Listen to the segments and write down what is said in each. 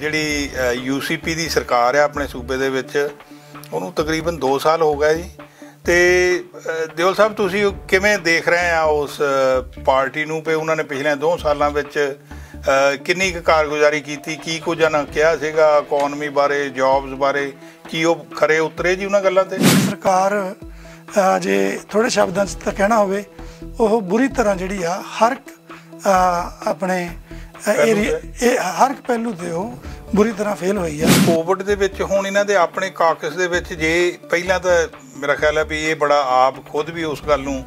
ਜਿਹੜੀ ਯੂਸੀਪੀ ਦੀ ਸਰਕਾਰ ਹੈ ਆਪਣੇ ਸੂਬੇ ਦੇ ਵਿੱਚ ਉਹਨੂੰ ਤਕਰੀਬਨ 2 ਸਾਲ ਹੋ ਗਏ ਜੀ ਤੇ ਦਿਓਲ ਸਾਹਿਬ ਤੁਸੀਂ ਕਿਵੇਂ ਦੇਖ ਰਹੇ ਆ ਉਸ ਪਾਰਟੀ ਨੂੰ ਪੇ ਉਹਨਾਂ ਨੇ ਪਿਛਲੇ 2 ਸਾਲਾਂ ਵਿੱਚ ਕਿੰਨੀ ਕੁ ਕਾਰਗੁਜ਼ਾਰੀ ਕੀਤੀ ਕੀ ਕੁਝ ਉਹਨਾਂ ਕਿਹਾ ਸੀਗਾ ਇਕਨੋਮੀ ਬਾਰੇ ਜੌਬਸ ਬਾਰੇ ਕੀ ਉਹ ਖਰੇ ਉਤਰੇ ਜੀ ਉਹਨਾਂ ਗੱਲਾਂ ਤੇ ਸਰਕਾਰ ਜੇ ਥੋੜੇ ਸ਼ਬਦਾਂ 'ਚ ਤਾਂ ਕਹਿਣਾ ਹੋਵੇ ਉਹ ਬੁਰੀ ਤਰ੍ਹਾਂ ਜਿਹੜੀ ਆ ਹਰ ਆਪਣੇ ਇਹ ਹਰ ਇੱਕ ਪਹਿਲੂ ਦੇ ਉਹ ਬੁਰੀ ਤਰ੍ਹਾਂ ਫੇਲ ਹੋਈ ਆ ਕੋਵਿਡ ਦੇ ਵਿੱਚ ਹੁਣ ਇਹਨਾਂ ਦੇ ਆਪਣੇ ਕਾਕਸ ਦੇ ਵਿੱਚ ਜੇ ਪਹਿਲਾਂ ਤਾਂ ਮੇਰਾ ਖਿਆਲ ਹੈ ਵੀ ਇਹ ਬੜਾ ਆਪ ਖੁਦ ਵੀ ਉਸ ਗੱਲ ਨੂੰ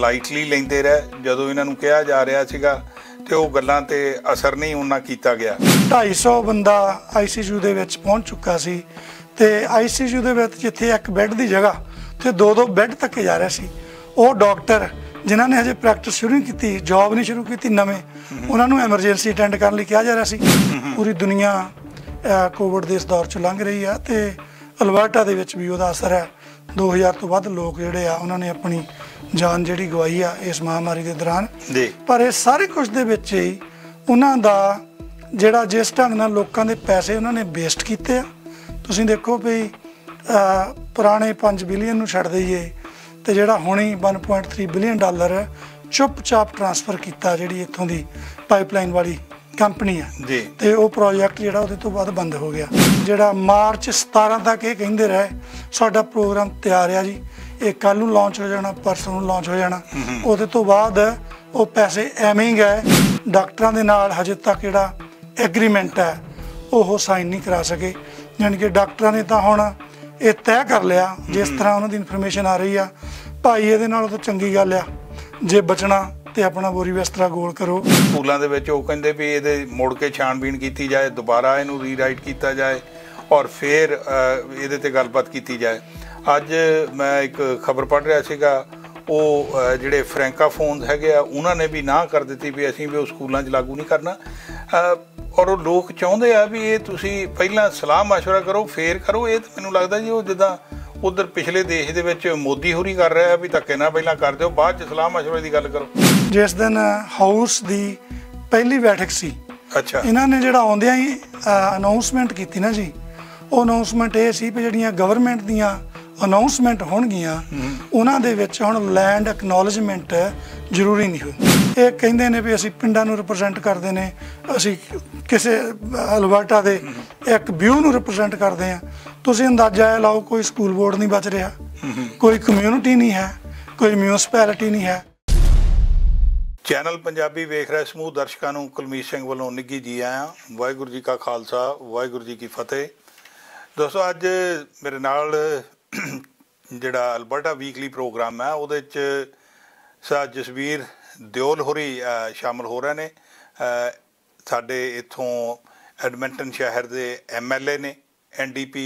ਲਾਈਟਲੀ ਲੈਂਦੇ ਰਹੇ ਜਦੋਂ ਇਹਨਾਂ ਨੂੰ ਕਿਹਾ ਜਾ ਰਿਹਾ ਸੀਗਾ ਤੇ ਉਹ ਗੱਲਾਂ ਤੇ ਅਸਰ ਨਹੀਂ ਉਹਨਾਂ ਕੀਤਾ ਗਿਆ 250 ਬੰਦਾ ਆਈਸੀਯੂ ਦੇ ਵਿੱਚ ਪਹੁੰਚ ਚੁੱਕਾ ਸੀ ਤੇ ਆਈਸੀਯੂ ਦੇ ਵਿੱਚ ਜਿੱਥੇ ਇੱਕ ਬੈੱਡ ਦੀ ਜਗ੍ਹਾ ਤੇ ਦੋ ਦੋ ਬੈੱਡ ਤੱਕ ਜਾ ਰਿਹਾ ਸੀ ਉਹ ਡਾਕਟਰ ਜਿਨ੍ਹਾਂ ਨੇ ਹਜੇ ਪ੍ਰੈਕਟਿਸ ਸ਼ੁਰੂ ਨਹੀਂ ਕੀਤੀ ਜੌਬ ਨਹੀਂ ਸ਼ੁਰੂ ਕੀਤੀ ਨਵੇਂ ਉਹਨਾਂ ਨੂੰ ਐਮਰਜੈਂਸੀ ਅਟੈਂਡ ਕਰਨ ਲਈ ਕਿਹਾ ਜਾ ਰਿਹਾ ਸੀ ਪੂਰੀ ਦੁਨੀਆ ਕੋਵਿਡ ਦੇ ਇਸ ਦੌਰ ਚ ਲੰਘ ਰਹੀ ਆ ਤੇ ਅਲਬਰਟਾ ਦੇ ਵਿੱਚ ਵੀ ਉਹਦਾ ਅਸਰ ਹੈ 2000 ਤੋਂ ਵੱਧ ਲੋਕ ਜਿਹੜੇ ਆ ਉਹਨਾਂ ਨੇ ਆਪਣੀ ਜਾਨ ਜਿਹੜੀ ਗਵਾਈ ਆ ਇਸ ਮਹਾਮਾਰੀ ਦੇ ਦੌਰਾਨ ਪਰ ਇਹ ਸਾਰੇ ਕੁਝ ਦੇ ਵਿੱਚ ਹੀ ਉਹਨਾਂ ਦਾ ਜਿਹੜਾ ਜਿਸ ਢੰਗ ਨਾਲ ਲੋਕਾਂ ਦੇ ਪੈਸੇ ਉਹਨਾਂ ਨੇ ਵੇਸਟ ਕੀਤੇ ਆ ਤੁਸੀਂ ਦੇਖੋ ਵੀ ਪੁਰਾਣੇ 5 ਬਿਲੀਅਨ ਨੂੰ ਛੱਡ ਦਈਏ ਤੇ ਜਿਹੜਾ ਹੁਣੇ 1.3 ਬਿਲੀਅਨ ਡਾਲਰ ਚੁੱਪਚਾਪ ਟ੍ਰਾਂਸਫਰ ਕੀਤਾ ਜਿਹੜੀ ਇੱਥੋਂ ਦੀ ਪਾਈਪਲਾਈਨ ਵਾਲੀ ਕੰਪਨੀ ਹੈ ਜੀ ਤੇ ਉਹ ਪ੍ਰੋਜੈਕਟ ਜਿਹੜਾ ਉਹਦੇ ਤੋਂ ਬਾਅਦ ਬੰਦ ਹੋ ਗਿਆ ਜਿਹੜਾ ਮਾਰਚ 17 ਤੱਕ ਇਹ ਕਹਿੰਦੇ ਰਹੇ ਸਾਡਾ ਪ੍ਰੋਗਰਾਮ ਤਿਆਰ ਆ ਜੀ ਇਹ ਕੱਲ ਨੂੰ ਲਾਂਚ ਹੋ ਜਾਣਾ ਪਰਸੋਂ ਨੂੰ ਲਾਂਚ ਹੋ ਜਾਣਾ ਉਹਦੇ ਤੋਂ ਬਾਅਦ ਉਹ ਪੈਸੇ ਐਵੇਂ ਹੀ ਗਏ ਡਾਕਟਰਾਂ ਦੇ ਨਾਲ ਹਜੇ ਤੱਕ ਜਿਹੜਾ ਐਗਰੀਮੈਂਟ ਹੈ ਉਹ ਸਾਈਨ ਨਹੀਂ ਕਰਾ ਸਕੇ ਯਾਨੀ ਕਿ ਡਾਕਟਰਾਂ ਨੇ ਤਾਂ ਹੁਣ ਇਹ ਤੈਅ ਕਰ ਲਿਆ ਜਿਸ ਤਰ੍ਹਾਂ ਉਹਨਾਂ ਦੀ ਇਨਫੋਰਮੇਸ਼ਨ ਆ ਰਹੀ ਆ ਭਾਈ ਇਹਦੇ ਨਾਲ ਤਾਂ ਚੰਗੀ ਗੱਲ ਆ ਜੇ ਬਚਣਾ ਤੇ ਆਪਣਾ ਬੋਰੀ ਵਸਤਰਾ ਗੋਲ ਕਰੋ ਸਕੂਲਾਂ ਦੇ ਵਿੱਚ ਉਹ ਕਹਿੰਦੇ ਵੀ ਇਹਦੇ ਮੋੜ ਕੇ ਛਾਣਬੀਣ ਕੀਤੀ ਜਾਏ ਦੁਬਾਰਾ ਇਹਨੂੰ ਰੀਰਾਈਟ ਕੀਤਾ ਜਾਏ ਔਰ ਫਿਰ ਇਹਦੇ ਤੇ ਗੱਲਬਾਤ ਕੀਤੀ ਜਾਏ ਅੱਜ ਮੈਂ ਇੱਕ ਖਬਰ ਪੜ੍ਹ ਰਿਹਾ ਸੀਗਾ ਉਹ ਜਿਹੜੇ ਫ੍ਰੈਂਕਾਫੋਨਸ ਹੈਗੇ ਆ ਉਹਨਾਂ ਨੇ ਵੀ ਨਾ ਕਰ ਦਿੱਤੀ ਵੀ ਅਸੀਂ ਵੀ ਉਹ ਸਕੂਲਾਂ 'ਚ ਲਾਗੂ ਨਹੀਂ ਕਰਨਾ ਔਰ ਉਹ ਲੋਕ ਚਾਹੁੰਦੇ ਆ ਵੀ ਇਹ ਤੁਸੀਂ ਪਹਿਲਾਂ ਸਲਾਹ مشورہ ਕਰੋ ਫੇਰ ਕਰੋ ਇਹ ਤਾਂ ਮੈਨੂੰ ਲੱਗਦਾ ਜੀ ਉਹ ਜਿੱਦਾਂ ਉਧਰ ਪਿਛਲੇ ਦੇਸ਼ ਦੇ ਵਿੱਚ ਮੋਦੀ ਹੋਰੀ ਕਰ ਰਿਹਾ ਵੀ ਧੱਕੇ ਨਾਲ ਪਹਿਲਾਂ ਕਰ ਦਿਓ ਬਾਅਦ ਚ ਸਲਾਹ مشورے ਦੀ ਗੱਲ ਕਰੋ ਜਿਸ ਦਿਨ ਹਾਊਸ ਦੀ ਪਹਿਲੀ ਬੈਠਕ ਸੀ ਅੱਛਾ ਇਹਨਾਂ ਨੇ ਜਿਹੜਾ ਆਉਂਦਿਆਂ ਹੀ ਅਨਾਉਂਸਮੈਂਟ ਕੀਤੀ ਨਾ ਜੀ ਉਹ ਅਨਾਉਂਸਮੈਂਟ ਇਹ ਸੀ ਵੀ ਜਿਹੜੀਆਂ ਗਵਰਨਮੈਂਟ ਦੀਆਂ ਅਨਾਉਂਸਮੈਂਟ ਹੋਣਗੀਆਂ ਉਹਨਾਂ ਦੇ ਵਿੱਚ ਹੁਣ ਲੈਂਡ ਐਕਨੋਲਜਮੈਂਟ ਜ਼ਰੂਰੀ ਨਹੀਂ ਹੋਈ ਇਹ ਕਹਿੰਦੇ ਨੇ ਵੀ ਅਸੀਂ ਪਿੰਡਾਂ ਨੂੰ ਰਿਪਰੈਜ਼ੈਂਟ ਕਰਦੇ ਨੇ ਅਸੀਂ ਕਿਸੇ ਅਲਬਰਟਾ ਦੇ ਇੱਕ ਵਿਊ ਨੂੰ ਰਿਪਰੈਜ਼ੈਂਟ ਕਰਦੇ ਆ ਤੁਸੀਂ ਅੰਦਾਜ਼ਾ ਲਾਓ ਕੋਈ ਸਕੂਲ ਬੋਰਡ ਨਹੀਂ ਬਚ ਰਿਹਾ ਕੋਈ ਕਮਿਊਨਿਟੀ ਨਹੀਂ ਹੈ ਕੋਈ ਮਿਊਨਿਸਪੈਲਿਟੀ ਨਹੀਂ ਹੈ ਚੈਨਲ ਪੰਜਾਬੀ ਵੇਖ ਰਹੇ ਸਮੂਹ ਦਰਸ਼ਕਾਂ ਨੂੰ ਕੁਲਮੀਤ ਸਿੰਘ ਵੱਲੋਂ ਨਿੱਗੀ ਜੀ ਆਇਆਂ ਵਾਹਿਗੁਰੂ ਜੀ ਕਾ ਖਾਲਸਾ ਵਾਹਿਗੁਰੂ ਜੀ ਕੀ ਫਤਿਹ ਦੋਸਤੋ ਅੱਜ ਮੇਰੇ ਨਾਲ ਜਿਹੜਾ ਅਲਬਰਟਾ ਵੀਕਲੀ ਪ੍ਰੋਗਰਾਮ ਹੈ ਉਹਦੇ ਵਿੱਚ ਸਾ ਜਸਵੀਰ ਦਿਓਲ ਹੋਰੀ ਸ਼ਾਮਲ ਹੋ ਰਹੇ ਨੇ ਸਾਡੇ ਇਥੋਂ ਐਡਮਿੰਟਨ ਸ਼ਹਿਰ ਦੇ ਐਮਐਲਏ ਨੇ ਐਨਡੀਪੀ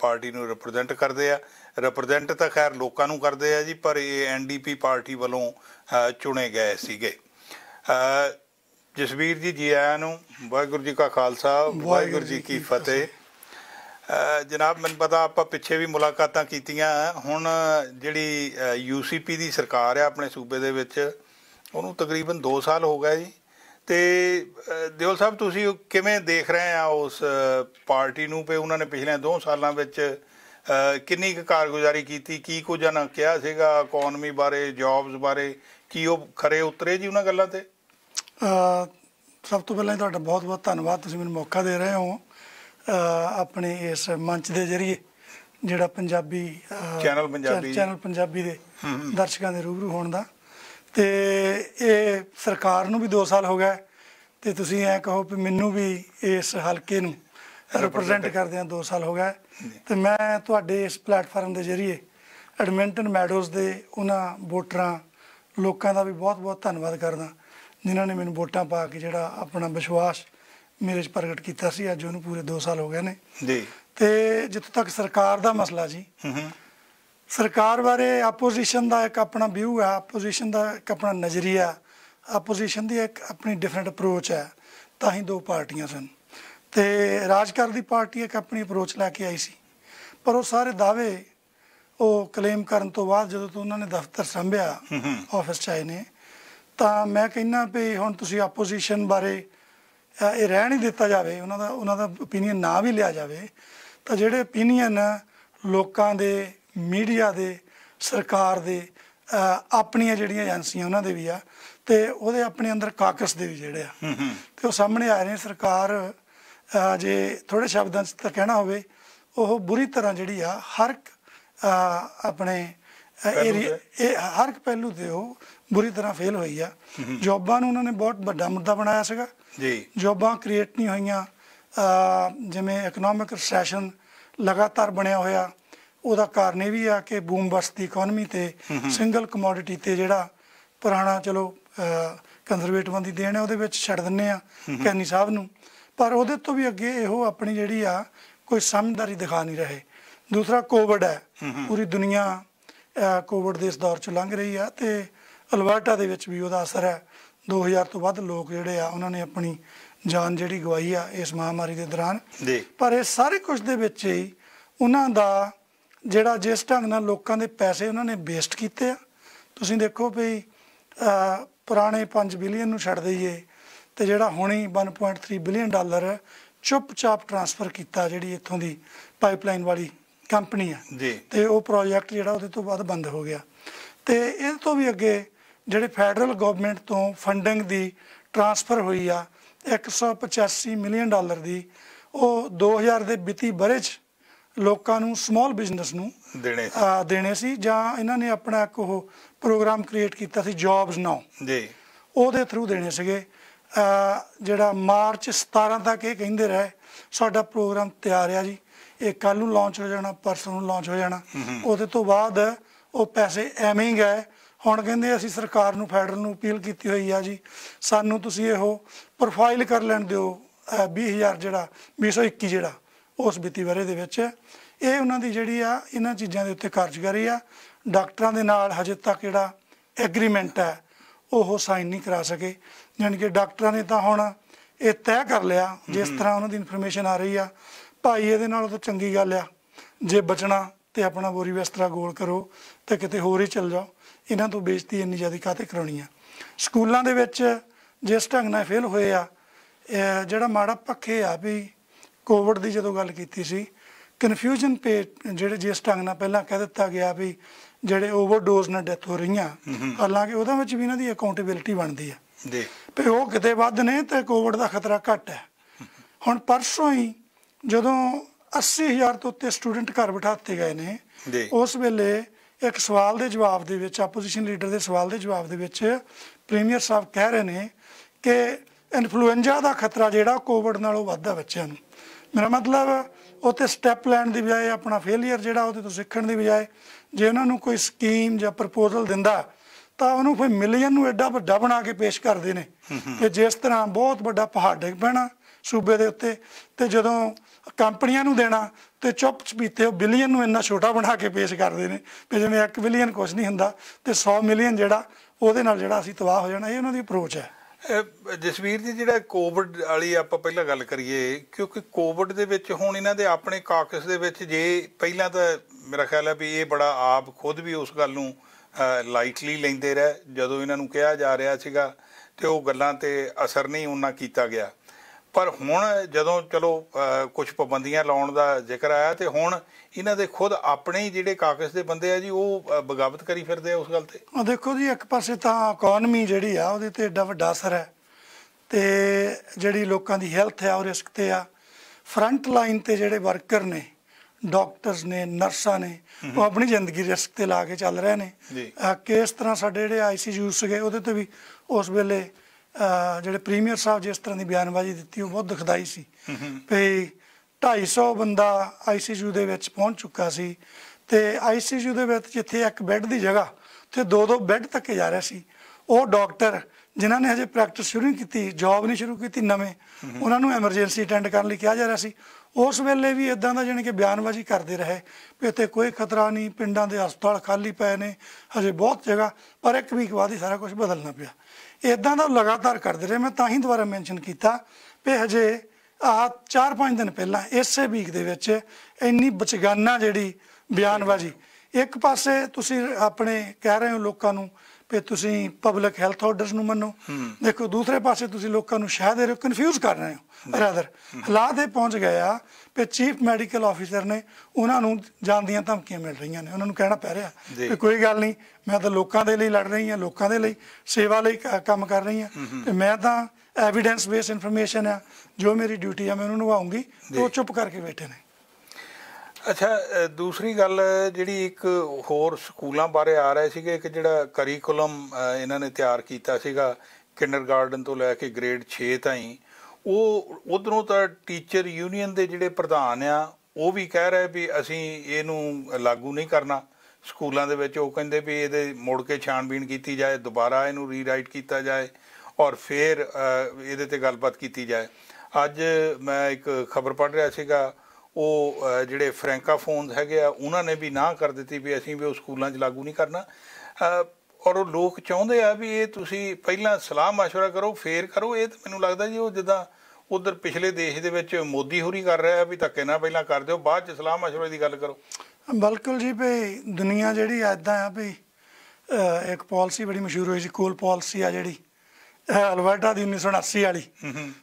ਪਾਰਟੀ ਨੂੰ ਰਿਪਰੈਜ਼ੈਂਟ ਕਰਦੇ ਆ ਰਿਪਰੈਜ਼ੈਂਟ ਤਾਂ ਖੈਰ ਲੋਕਾਂ ਨੂੰ ਕਰਦੇ ਆ ਜੀ ਪਰ ਇਹ ਐਨਡੀਪੀ ਪਾਰਟੀ ਵੱਲੋਂ ਚੁਣੇ ਗਏ ਸੀਗੇ ਜਸਵੀਰ ਜੀ ਜੀ ਆਇਆਂ ਨੂੰ ਵਾਹਿਗੁਰੂ ਜੀ ਕਾ ਖਾਲਸਾ ਵਾਹਿਗੁਰੂ ਜੀ ਕੀ ਫਤਿਹ ਜਨਾਬ ਮੈਨੂੰ ਪਤਾ ਆਪਾਂ ਪਿੱਛੇ ਵੀ ਮੁਲਾਕਾਤਾਂ ਕੀਤੀਆਂ ਹੁਣ ਜਿਹੜੀ ਯੂਸੀਪੀ ਦੀ ਸਰਕਾਰ ਆ ਆਪਣੇ ਸੂਬੇ ਦੇ ਵਿੱਚ ਉਹਨੂੰ ਤਕਰੀਬਨ 2 ਸਾਲ ਹੋ ਗਏ ਜੀ ਤੇ ਦਿਓਲ ਸਾਹਿਬ ਤੁਸੀਂ ਕਿਵੇਂ ਦੇਖ ਰਹੇ ਆ ਉਸ ਪਾਰਟੀ ਨੂੰ ਪੇ ਉਹਨਾਂ ਨੇ ਪਿਛਲੇ 2 ਸਾਲਾਂ ਵਿੱਚ ਕਿੰਨੀ ਕੁ ਕਾਰਗੁਜ਼ਾਰੀ ਕੀਤੀ ਕੀ ਕੁਝ ਉਹਨਾਂ ਕਿਹਾ ਸੀਗਾ ਇਕਨੋਮੀ ਬਾਰੇ ਜੌਬਸ ਬਾਰੇ ਕੀ ਉਹ ਖਰੇ ਉਤਰੇ ਜੀ ਉਹਨਾਂ ਗੱਲਾਂ ਤੇ ਸਭ ਤੋਂ ਪਹਿਲਾਂ ਤੁਹਾਡਾ ਬਹੁਤ ਬਹੁਤ ਧੰਨਵਾਦ ਤੁਸੀਂ ਮੈਨੂੰ ਮੌਕਾ ਦੇ ਰਹੇ ਹੋ ਆਪਣੇ ਇਸ ਮੰਚ ਦੇ ਜ਼ਰੀਏ ਜਿਹੜਾ ਪੰਜਾਬੀ ਚੈਨਲ ਪੰਜਾਬੀ ਚੈਨਲ ਪੰਜਾਬੀ ਦੇ ਦਰਸ਼ਕਾਂ ਦੇ ਰੂਬਰੂ ਹੋਣ ਦਾ ਤੇ ਇਹ ਸਰਕਾਰ ਨੂੰ ਵੀ 2 ਸਾਲ ਹੋ ਗਏ ਤੇ ਤੁਸੀਂ ਐ ਕਹੋ ਕਿ ਮੈਨੂੰ ਵੀ ਇਸ ਹਲਕੇ ਨੂੰ ਰਿਪਰੈਜ਼ੈਂਟ ਕਰਦੇ ਆ 2 ਸਾਲ ਹੋ ਗਏ ਤੇ ਮੈਂ ਤੁਹਾਡੇ ਇਸ ਪਲੇਟਫਾਰਮ ਦੇ ਜ਼ਰੀਏ ਐਡਮਿੰਟਨ ਮੈਡੋਜ਼ ਦੇ ਉਹਨਾਂ ਵੋਟਰਾਂ ਲੋਕਾਂ ਦਾ ਵੀ ਬਹੁਤ ਬਹੁਤ ਧੰਨਵਾਦ ਕਰਦਾ ਜਿਨ੍ਹਾਂ ਨੇ ਮੈਨੂੰ ਵੋਟਾਂ ਪਾ ਕੇ ਜਿਹੜਾ ਆਪਣਾ ਵਿਸ਼ਵਾਸ ਮੇਰੇ 'ਚ ਪ੍ਰਗਟ ਕੀਤਾ ਸੀ ਅੱਜ ਉਹਨੂੰ ਪੂਰੇ 2 ਸਾਲ ਹੋ ਗਏ ਨੇ ਜੀ ਤੇ ਜਿੱਥੋਂ ਤੱਕ ਸਰਕਾਰ ਦਾ ਮਸਲਾ ਜੀ ਹੂੰ ਸਰਕਾਰ ਬਾਰੇ ਆਪੋਜੀਸ਼ਨ ਦਾ ਇੱਕ ਆਪਣਾ ਵਿਊ ਹੈ ਆਪੋਜੀਸ਼ਨ ਦਾ ਇੱਕ ਆਪਣਾ ਨਜ਼ਰੀਆ ਆਪੋਜੀਸ਼ਨ ਦੀ ਇੱਕ ਆਪਣੀ ਡਿਫਰੈਂਟ ਅਪਰੋਚ ਹੈ ਤਾਂ ਹੀ ਦੋ ਪਾਰਟੀਆਂ ਸਨ ਤੇ ਰਾਜਕਰ ਦੀ ਪਾਰਟੀ ਇੱਕ ਆਪਣੀ ਅਪਰੋਚ ਲੈ ਕੇ ਆਈ ਸੀ ਪਰ ਉਹ ਸਾਰੇ ਦਾਅਵੇ ਉਹ ਕਲੇਮ ਕਰਨ ਤੋਂ ਬਾਅਦ ਜਦੋਂ ਤੋਂ ਉਹਨਾਂ ਨੇ ਦਫ਼ਤਰ ਸੰਭਿਆ ਆਫਿਸ ਚ ਆਏ ਨੇ ਤਾਂ ਮੈਂ ਕਹਿੰਨਾ ਵੀ ਹੁਣ ਤੁਸੀਂ ਆਪੋਜੀਸ਼ਨ ਬਾਰੇ ਇਹ ਰਹਿਣ ਹੀ ਦਿੱਤਾ ਜਾਵੇ ਉਹਨਾਂ ਦਾ ਉਹਨਾਂ ਦਾ opinion ਨਾ ਵੀ ਲਿਆ ਜਾਵੇ ਤਾਂ ਜਿਹੜੇ opinion ਲੋਕਾਂ ਦੇ ਮੀਡੀਆ ਦੇ ਸਰਕਾਰ ਦੇ ਆਪਣੀਆਂ ਜਿਹੜੀਆਂ ਏਜੰਸੀਆਂ ਉਹਨਾਂ ਦੇ ਵੀ ਆ ਤੇ ਉਹਦੇ ਆਪਣੇ ਅੰਦਰ ਕਾਕਸ ਦੇ ਵੀ ਜਿਹੜੇ ਆ ਤੇ ਉਹ ਸਾਹਮਣੇ ਆ ਰਹੇ ਸਰਕਾਰ ਜੇ ਥੋੜੇ ਸ਼ਬਦਾਂ 'ਚ ਤਾਂ ਕਹਿਣਾ ਹੋਵੇ ਉਹ ਬੁਰੀ ਤਰ੍ਹਾਂ ਜਿਹੜੀ ਆ ਹਰ ਆਪਣੇ ਇਹ ਹਰ ਪਹਿਲੂ ਦੇ ਉਹ ਬੁਰੀ ਤਰ੍ਹਾਂ ਫੇਲ ਹੋਈ ਆ ਜੌਬਾਂ ਨੂੰ ਉਹਨਾਂ ਨੇ ਬਹੁਤ ਵੱਡਾ ਮੁੱਦਾ ਬਣਾਇਆ ਸੀਗਾ ਜੀ ਜੌਬਾਂ ਕ੍ਰੀਏਟ ਨਹੀਂ ਹੋਈਆਂ ਜਿਵੇਂ ਇਕਨੋਮਿਕ ਰੈਸੈਸ਼ਨ ਲਗਾਤਾਰ ਬਣਿਆ ਹੋਇਆ ਉਹਦਾ ਕਾਰਨ ਇਹ ਵੀ ਆ ਕਿ ਬੂਮ ਬਸਤੀ ਇਕਨੋਮੀ ਤੇ ਸਿੰਗਲ ਕਮੋਡਿਟੀ ਤੇ ਜਿਹੜਾ ਪੁਰਾਣਾ ਚਲੋ ਕੰਜ਼ਰਵੇਟਿਵਾਂ ਦੀ ਦੇਣ ਹੈ ਉਹਦੇ ਵਿੱਚ ਛੱਡ ਦਿੰਨੇ ਆ ਕੈਨੀ ਸਾਹਿਬ ਨੂੰ ਪਰ ਉਹਦੇ ਤੋਂ ਵੀ ਅੱਗੇ ਇਹੋ ਆਪਣੀ ਜਿਹੜੀ ਆ ਕੋਈ ਸਮਝਦਾਰੀ ਦਿਖਾ ਨਹੀਂ ਰਹੇ ਦੂਸਰਾ ਕੋਵਿਡ ਹੈ ਪੂਰੀ ਦੁਨੀਆ ਕੋਵਿਡ ਦੇ ਇਸ ਦੌਰ ਚ ਲੰਘ ਰਹੀ ਆ ਤੇ ਅਲਬਰਟਾ ਦੇ ਵਿੱਚ ਵੀ ਉਹਦਾ ਅਸਰ ਹੈ 2000 ਤੋਂ ਵੱਧ ਲੋਕ ਜਿਹੜੇ ਆ ਉਹਨਾਂ ਨੇ ਆਪਣੀ ਜਾਨ ਜਿਹੜੀ ਗਵਾਈ ਆ ਇਸ ਮਹਾਮਾਰੀ ਦੇ ਦੌਰਾਨ ਪਰ ਇਹ ਸਾਰੇ ਕੁਝ ਦੇ ਵਿੱਚ ਹੀ ਉਹਨਾਂ ਦਾ ਜਿਹੜਾ ਜਿਸ ਢੰਗ ਨਾਲ ਲੋਕਾਂ ਦੇ ਪੈਸੇ ਉਹਨਾਂ ਨੇ ਵੇਸਟ ਕੀਤੇ ਆ ਤੁਸੀਂ ਦੇਖੋ ਵੀ ਪੁਰਾਣੇ 5 ਬਿਲੀਅਨ ਨੂੰ ਛੱਡ ਦਈਏ ਤੇ ਜਿਹੜਾ ਹੁਣੇ 1.3 ਬਿਲੀਅਨ ਡਾਲਰ ਚੁੱਪਚਾਪ ਟ੍ਰਾਂਸਫਰ ਕੀਤਾ ਜਿਹੜੀ ਇੱਥੋਂ ਦੀ ਪਾਈਪਲਾਈਨ ਵਾਲੀ ਕੰਪਨੀ ਆ ਤੇ ਉਹ ਪ੍ਰੋਜੈਕਟ ਜਿਹੜਾ ਉਹਦੇ ਤੋਂ ਬਾਅਦ ਬੰਦ ਹੋ ਗਿਆ ਤੇ ਇਹ ਤੋਂ ਵੀ ਅੱਗੇ ਜਿਹੜੇ ਫੈਡਰਲ ਗਵਰਨਮੈਂਟ ਤੋਂ ਫੰਡਿੰਗ ਦੀ ਟ੍ਰਾਂਸਫਰ ਹੋਈ ਆ 185 ਮਿਲੀਅਨ ਡਾਲਰ ਦੀ ਉਹ 2000 ਦੇ ਵਿੱਤੀ ਬਰੇ 'ਚ ਲੋਕਾਂ ਨੂੰ ਸਮਾਲ ਬਿਜ਼ਨਸ ਨੂੰ ਦੇਣੇ ਆ ਦੇਣੇ ਸੀ ਜਾਂ ਇਹਨਾਂ ਨੇ ਆਪਣਾ ਇੱਕ ਉਹ ਪ੍ਰੋਗਰਾਮ ਕ੍ਰੀਏਟ ਕੀਤਾ ਸੀ ਜੌਬਸ ਨਾਓ ਜੀ ਉਹਦੇ ਥਰੂ ਦੇਣੇ ਸੀਗੇ ਆ ਜਿਹੜਾ ਮਾਰਚ 17 ਤੱਕ ਇਹ ਕਹਿੰਦੇ ਰਹੇ ਸਾਡਾ ਪ੍ਰੋਗਰਾਮ ਤਿਆਰ ਆ ਜੀ ਇਹ ਕੱਲ ਨੂੰ ਲਾਂਚ ਹੋ ਜਾਣਾ ਪਰਸੋਂ ਨੂੰ ਲਾਂਚ ਹੋ ਜਾਣਾ ਉਹਦੇ ਤੋਂ ਬਾਅਦ ਉਹ ਪੈਸੇ ਐਵੇਂ ਹੀ ਗਏ ਹੁਣ ਕਹਿੰਦੇ ਅਸੀਂ ਸਰਕਾਰ ਨੂੰ ਫੈਡਰਲ ਨੂੰ ਅਪੀਲ ਕੀਤੀ ਹੋਈ ਆ ਜੀ ਸਾਨੂੰ ਤੁਸੀਂ ਇਹੋ ਪ੍ਰੋਫਾਈਲ ਕਰ ਲੈਣ ਦਿਓ 20000 ਜਿਹੜਾ 2021 ਜਿਹੜਾ ਉਸ ਵਿੱਤੀ ਬਾਰੇ ਦੇ ਵਿੱਚ ਇਹ ਉਹਨਾਂ ਦੀ ਜਿਹੜੀ ਆ ਇਹਨਾਂ ਚੀਜ਼ਾਂ ਦੇ ਉੱਤੇ ਕਾਰਜਕਾਰੀ ਆ ਡਾਕਟਰਾਂ ਦੇ ਨਾਲ ਹਜੇ ਤੱਕ ਜਿਹੜਾ ਐਗਰੀਮੈਂਟ ਹੈ ਉਹ ਸਾਈਨ ਨਹੀਂ ਕਰਾ ਸਕੇ ਯਾਨੀ ਕਿ ਡਾਕਟਰਾਂ ਨੇ ਤਾਂ ਹੁਣ ਇਹ ਤੈਅ ਕਰ ਲਿਆ ਜਿਸ ਤਰ੍ਹਾਂ ਉਹਨਾਂ ਦੀ ਇਨਫੋਰਮੇਸ਼ਨ ਆ ਰਹੀ ਆ ਭਾਈ ਇਹਦੇ ਨਾਲ ਤਾਂ ਚੰਗੀ ਗੱਲ ਆ ਜੇ ਬਚਣਾ ਤੇ ਆਪਣਾ ਬੋਰੀ ਵਸਤਰਾ ਗੋਲ ਕਰੋ ਤੇ ਕਿਤੇ ਹੋਰ ਹੀ ਚਲ ਜਾਓ ਇਹਨਾਂ ਤੋਂ ਬੇਇੱਜ਼ਤੀ ਇੰਨੀ ਜ਼ਿਆਦਾ ਕਾਤੇ ਕਰਾਉਣੀ ਆ ਸਕੂਲਾਂ ਦੇ ਵਿੱਚ ਜਿਸ ਢੰਗ ਨਾਲ ਫੇਲ ਹੋਏ ਆ ਜਿਹੜਾ ਮਾੜਾ ਪੱਖੇ ਆ ਵੀ ਕੋਵਿਡ ਦੀ ਜਦੋਂ ਗੱਲ ਕੀਤੀ ਸੀ ਕਨਫਿਊਜ਼ਨ ਪੇ ਜਿਹੜੇ ਜਿਸ ਢੰਗ ਨਾਲ ਪਹਿਲਾਂ ਕਹਿ ਦਿੱਤਾ ਗਿਆ ਵੀ ਜਿਹੜੇ ਓਵਰਡੋਜ਼ ਨਾਲ ਡੈਥ ਹੋ ਰਹੀਆਂ ਹਾਲਾਂਕਿ ਉਹਦਾ ਵਿੱਚ ਵੀ ਇਹਨਾਂ ਦੀ ਅਕਾਊਂਟੇਬਿਲਟੀ ਬਣਦੀ ਆ ਜੀ ਤੇ ਉਹ ਕਿਤੇ ਵੱਧ ਨੇ ਤੇ ਕੋਵਿਡ ਦਾ ਖਤਰਾ ਘੱਟ ਹੈ ਹੁਣ ਪਰਸੋਂ ਹੀ ਜਦੋਂ 80000 ਤੋਂ ਉੱਤੇ ਸਟੂਡੈਂਟ ਘਰ ਬਿਠਾਤੇ ਗਏ ਨੇ ਉਸ ਵੇਲੇ ਇੱਕ ਸਵਾਲ ਦੇ ਜਵਾਬ ਦੇ ਵਿੱਚ ਆਪੋਜੀਸ਼ਨ ਲੀਡਰ ਦੇ ਸਵਾਲ ਦੇ ਜਵਾਬ ਦੇ ਵਿੱਚ ਪ੍ਰੀਮੀਅਰ ਸਾਹਿਬ ਕਹਿ ਰਹੇ ਨੇ ਕਿ ਇਨਫਲੂਐਂਜ਼ਾ ਦਾ ਖਤਰਾ ਜਿਹੜਾ ਕੋਵਿਡ ਨਾਲੋਂ ਵੱਧਾ ਬੱਚਿਆਂ ਨੂੰ ਮੇਰਾ ਮਤਲਬ ਉੱਥੇ ਸਟੈਪ ਲੈਣ ਦੀ ਬਜਾਏ ਆਪਣਾ ਫੇਲਿਅਰ ਜਿਹੜਾ ਉਹਦੇ ਤੋਂ ਸਿੱਖਣ ਦੀ ਬਜਾਏ ਜੇ ਉਹਨਾਂ ਨੂੰ ਕੋਈ ਸਕੀਮ ਜਾਂ ਪ੍ਰਪੋਜ਼ਲ ਦਿੰਦਾ ਤਾਂ ਉਹਨੂੰ ਫਿਰ ਮਿਲੀਅਨ ਨੂੰ ਐਡਾ ਵੱਡਾ ਬਣਾ ਕੇ ਪੇਸ਼ ਕਰਦੇ ਨੇ ਕਿ ਜਿਸ ਤਰ੍ਹਾਂ ਬਹੁਤ ਵੱਡਾ ਪਹਾੜ ਡਿੱਗ ਪੈਣਾ ਸੂਬੇ ਦੇ ਉੱਤੇ ਤੇ ਜਦੋਂ ਕੰਪਨੀਆਂ ਨੂੰ ਦੇਣਾ ਤੇ ਚੁੱਪ ਚਪੀਤੇ ਉਹ ਬਿਲੀਅਨ ਨੂੰ ਇੰਨਾ ਛੋਟਾ ਬਣਾ ਕੇ ਪੇਸ਼ ਕਰਦੇ ਨੇ ਕਿ ਜਿਵੇਂ 1 ਬਿਲੀਅਨ ਕੁਝ ਨਹੀਂ ਹੁੰਦਾ ਤੇ 100 ਮਿਲੀਅਨ ਜਿਹੜਾ ਉਹਦੇ ਨਾਲ ਜਿਹੜਾ ਅਸੀਂ ਤਬਾਹ ਹੋ ਜਾਣਾ ਇਹ ਉਹਨਾਂ ਦੀ ਅਪਰੋਚ ਹੈ ਜਸਵੀਰ ਜੀ ਜਿਹੜਾ ਕੋਵਿਡ ਵਾਲੀ ਆਪਾਂ ਪਹਿਲਾਂ ਗੱਲ ਕਰੀਏ ਕਿਉਂਕਿ ਕੋਵਿਡ ਦੇ ਵਿੱਚ ਹੁਣ ਇਹਨਾਂ ਦੇ ਆਪਣੇ ਕਾਕਸ ਦੇ ਵਿੱਚ ਜੇ ਪਹਿਲਾਂ ਤਾਂ ਮੇਰਾ ਖਿਆਲ ਹੈ ਵੀ ਇਹ ਬੜਾ ਆਪ ਖੁਦ ਵੀ ਉਸ ਗੱਲ ਨੂੰ ਲਾਈਟਲੀ ਲੈਂਦੇ ਰਹੇ ਜਦੋਂ ਇਹਨਾਂ ਨੂੰ ਕਿਹਾ ਜਾ ਰਿਹਾ ਸੀਗਾ ਤੇ ਉਹ ਗੱਲਾਂ ਤੇ ਅਸਰ ਨਹੀਂ ਉਹਨਾਂ ਕੀਤਾ ਗਿਆ ਪਰ ਹੁਣ ਜਦੋਂ ਚਲੋ ਕੁਝ ਪਾਬੰਦੀਆਂ ਲਾਉਣ ਦਾ ਜ਼ਿਕਰ ਆਇਆ ਤੇ ਹੁਣ ਇਹਨਾਂ ਦੇ ਖੁਦ ਆਪਣੇ ਹੀ ਜਿਹੜੇ ਕਾਕਸ ਦੇ ਬੰਦੇ ਆ ਜੀ ਉਹ ਬਗਾਵਤ ਕਰੀ ਫਿਰਦੇ ਆ ਉਸ ਗੱਲ ਤੇ ਆ ਦੇਖੋ ਜੀ ਇੱਕ ਪਾਸੇ ਤਾਂ ਇਕਨੋਮੀ ਜਿਹੜੀ ਆ ਉਹਦੇ ਤੇ ਏਡਾ ਵੱਡਾ ਅਸਰ ਹੈ ਤੇ ਜਿਹੜੀ ਲੋਕਾਂ ਦੀ ਹੈਲਥ ਹੈ ਉਹ ਰਿਸਕ ਤੇ ਆ ਫਰੰਟ ਲਾਈਨ ਤੇ ਜਿਹੜੇ ਵਰਕਰ ਨੇ ਡਾਕਟਰਸ ਨੇ ਨਰਸਾਂ ਨੇ ਉਹ ਆਪਣੀ ਜ਼ਿੰਦਗੀ ਰਿਸਕ ਤੇ ਲਾ ਕੇ ਚੱਲ ਰਹੇ ਨੇ ਕਿਸ ਤਰ੍ਹਾਂ ਸਾਡੇ ਜਿਹੜੇ ਆਈਸੀਯੂ ਸੀਗੇ ਉਹਦੇ ਤੇ ਵੀ ਉਸ ਵੇਲੇ ਜਿਹੜੇ ਪ੍ਰੀਮੀਅਰ ਸਾਹਿਬ ਜਿਸ ਤਰ੍ਹਾਂ ਦੀ ਬਿਆਨਬਾਜ਼ੀ ਦਿੱਤੀ ਉਹ ਬਹੁਤ ਦੁਖਦਾਈ ਸੀ ਵੀ 250 ਬੰਦਾ ਆਈਸੀਯੂ ਦੇ ਵਿੱਚ ਪਹੁੰਚ ਚੁੱਕਾ ਸੀ ਤੇ ਆਈਸੀਯੂ ਦੇ ਵਿੱਚ ਜਿੱਥੇ ਇੱਕ ਬੈੱਡ ਦੀ ਜਗ੍ਹਾ ਤੇ ਦੋ ਦੋ ਬੈੱਡ ਤੱਕ ਜਾ ਰਿਹਾ ਸੀ ਉਹ ਡਾਕਟਰ ਜਿਨ੍ਹਾਂ ਨੇ ਹਜੇ ਪ੍ਰੈਕਟਿਸ ਸ਼ੁਰੂ ਨਹੀਂ ਕੀਤੀ ਜੌਬ ਨਹੀਂ ਸ਼ੁਰੂ ਕੀਤੀ ਨਵੇਂ ਉਹਨਾਂ ਨੂੰ ਐਮਰਜੈਂਸੀ ਅਟੈਂਡ ਕਰਨ ਲਈ ਕਿਹਾ ਜਾ ਰਿਹਾ ਸੀ ਉਸ ਵੇਲੇ ਵੀ ਇਦਾਂ ਦਾ ਜਾਨੀ ਕਿ ਬਿਆਨਬਾਜ਼ੀ ਕਰਦੇ ਰਹੇ ਕਿ ਇੱਥੇ ਕੋਈ ਖਤਰਾ ਨਹੀਂ ਪਿੰਡਾਂ ਦੇ ਹਸਪਤਾਲ ਖਾਲੀ ਪਏ ਨੇ ਹਜੇ ਬਹੁਤ ਜਗ੍ਹਾ ਪਰ ਇੱਕ ਵੀਕ ਬਾਅਦ ਹੀ ਸਾਰਾ ਕੁਝ ਬਦਲਣਾ ਪਿਆ ਇਦਾਂ ਦਾ ਲਗਾਤਾਰ ਕਰਦੇ ਰਹੇ ਮੈਂ ਤਾਂ ਹੀ ਦੁਬਾਰਾ ਮੈਂਸ਼ਨ ਕੀਤਾ ਵੀ ਹਜੇ ਆ 4-5 ਦਿਨ ਪਹਿਲਾਂ ਇਸੇ ਵੀਕ ਦੇ ਵਿੱਚ ਇੰਨੀ ਬਚਗਾਨਾ ਜਿਹੜੀ ਬਿਆਨਬਾਜ਼ੀ ਇੱਕ ਪਾਸੇ ਤੁਸੀਂ ਆਪਣੇ ਕਹਿ ਰਹੇ ਹੋ ਲੋਕਾਂ ਨੂੰ ਵੀ ਤੁਸੀਂ ਪਬਲਿਕ ਹੈਲਥ ਆਰਡਰਸ ਨੂੰ ਮੰਨੋ ਦੇਖੋ ਦੂਸਰੇ ਪਾਸੇ ਤੁਸੀਂ ਲੋਕਾਂ ਨੂੰ ਸ਼ਾਇਦ ਇਹ ਕਨਫਿਊਜ਼ ਕਰ ਰਹੇ ਹੋ ਰਾਦਰ ਹਾਲਾਤ ਇਹ ਪਹੁੰਚ ਗਿਆ ਕਿ ਚੀਫ ਮੈਡੀਕਲ ਆਫੀਸਰ ਨੇ ਉਹਨਾਂ ਨੂੰ ਜਾਣ ਦੀਆਂ ਧਮਕੀਆਂ ਮਿਲ ਰਹੀਆਂ ਨੇ ਉਹਨਾਂ ਨੂੰ ਕਹਿਣਾ ਪੈ ਰਿਹਾ ਕਿ ਕੋਈ ਗੱਲ ਨਹੀਂ ਮੈਂ ਤਾਂ ਲੋਕਾਂ ਦੇ ਲਈ ਲੜ ਰਹੀ ਹਾਂ ਲੋਕਾਂ ਦੇ ਲਈ ਸੇਵਾ ਲਈ ਕੰਮ ਕਰ ਰਹੀ ਹਾਂ ਤੇ ਮੈਂ ਤਾਂ ਐਵੀਡੈਂਸ ਬੇਸ ਇਨਫੋਰਮੇਸ਼ਨ ਆ ਜੋ ਮੇਰੀ ਡਿਊਟੀ ਆ ਮੈਂ ਉਹਨੂੰ ਆਉਂਗੀ ਉਹ ਚੁੱਪ ਕਰਕੇ ਬੈਠੇ ਨੇ ਅੱਛਾ ਦੂਸਰੀ ਗੱਲ ਜਿਹੜੀ ਇੱਕ ਹੋਰ ਸਕੂਲਾਂ ਬਾਰੇ ਆ ਰਹੇ ਸੀਗੇ ਇੱਕ ਜਿਹੜਾ ਕਰਿਕੂਲਮ ਇਹਨਾਂ ਨੇ ਤਿਆਰ ਕੀਤਾ ਸੀਗਾ ਕਿੰਡਰਗਾਰਡਨ ਤੋਂ ਲੈ ਕੇ ਗ੍ਰੇਡ 6 ਤਾਈਂ ਉਹ ਉਧਰੋਂ ਤਾਂ ਟੀਚਰ ਯੂਨੀਅਨ ਦੇ ਜਿਹੜੇ ਪ੍ਰਧਾਨ ਆ ਉਹ ਵੀ ਕਹਿ ਰਹੇ ਵੀ ਅਸੀਂ ਇਹਨੂੰ ਲਾਗੂ ਨਹੀਂ ਕਰਨਾ ਸਕੂਲਾਂ ਦੇ ਵਿੱਚ ਉਹ ਕਹਿੰਦੇ ਵੀ ਇਹਦੇ ਮੁੜ ਕੇ ਛਾਣਬੀਣ ਕੀਤੀ ਜਾਏ ਦੁਬਾਰਾ ਇਹਨੂੰ ਰੀਰਾਈਟ ਕੀਤਾ ਜਾਏ ਔਰ ਫਿਰ ਇਹਦੇ ਤੇ ਗੱਲਬਾਤ ਕੀਤੀ ਜਾਏ ਅੱਜ ਮੈਂ ਇੱਕ ਖਬਰ ਪੜ੍ਹ ਰਿਹਾ ਸੀਗਾ ਉਹ ਜਿਹੜੇ ਫਰੈਂਕਾ ਫੋਨਸ ਹੈਗੇ ਆ ਉਹਨਾਂ ਨੇ ਵੀ ਨਾ ਕਰ ਦਿੱਤੀ ਵੀ ਅਸੀਂ ਵੀ ਉਹ ਸਕੂਲਾਂ 'ਚ ਲਾਗੂ ਨਹੀਂ ਕਰਨਾ ਔਰ ਉਹ ਲੋਕ ਚਾਹੁੰਦੇ ਆ ਵੀ ਇਹ ਤੁਸੀਂ ਪਹਿਲਾਂ ਸਲਾਹ مشورہ ਕਰੋ ਫੇਰ ਕਰੋ ਇਹ ਤਾਂ ਮੈਨੂੰ ਲੱਗਦਾ ਜੀ ਉਹ ਜਿੱਦਾਂ ਉਧਰ ਪਿਛਲੇ ਦੇਸ਼ ਦੇ ਵਿੱਚ ਮੋਦੀ ਹੋਰੀ ਕਰ ਰਿਹਾ ਵੀ ਧੱਕੇ ਨਾਲ ਪਹਿਲਾਂ ਕਰ ਦਿਓ ਬਾਅਦ 'ਚ ਸਲਾਹ مشورہ ਦੀ ਗੱਲ ਕਰੋ ਬਿਲਕੁਲ ਜੀ ਭਈ ਦੁਨੀਆ ਜਿਹੜੀ ਐਦਾਂ ਆ ਭਈ ਇੱਕ ਪਾਲਿਸੀ ਬੜੀ ਮਸ਼ਹੂਰ ਹੋਈ ਸੀ ਕੋਲ ਪਾਲਿਸੀ ਆ ਜਿਹੜੀ ਅਲਵਰਟਾ ਦੀ 1980 ਵਾਲੀ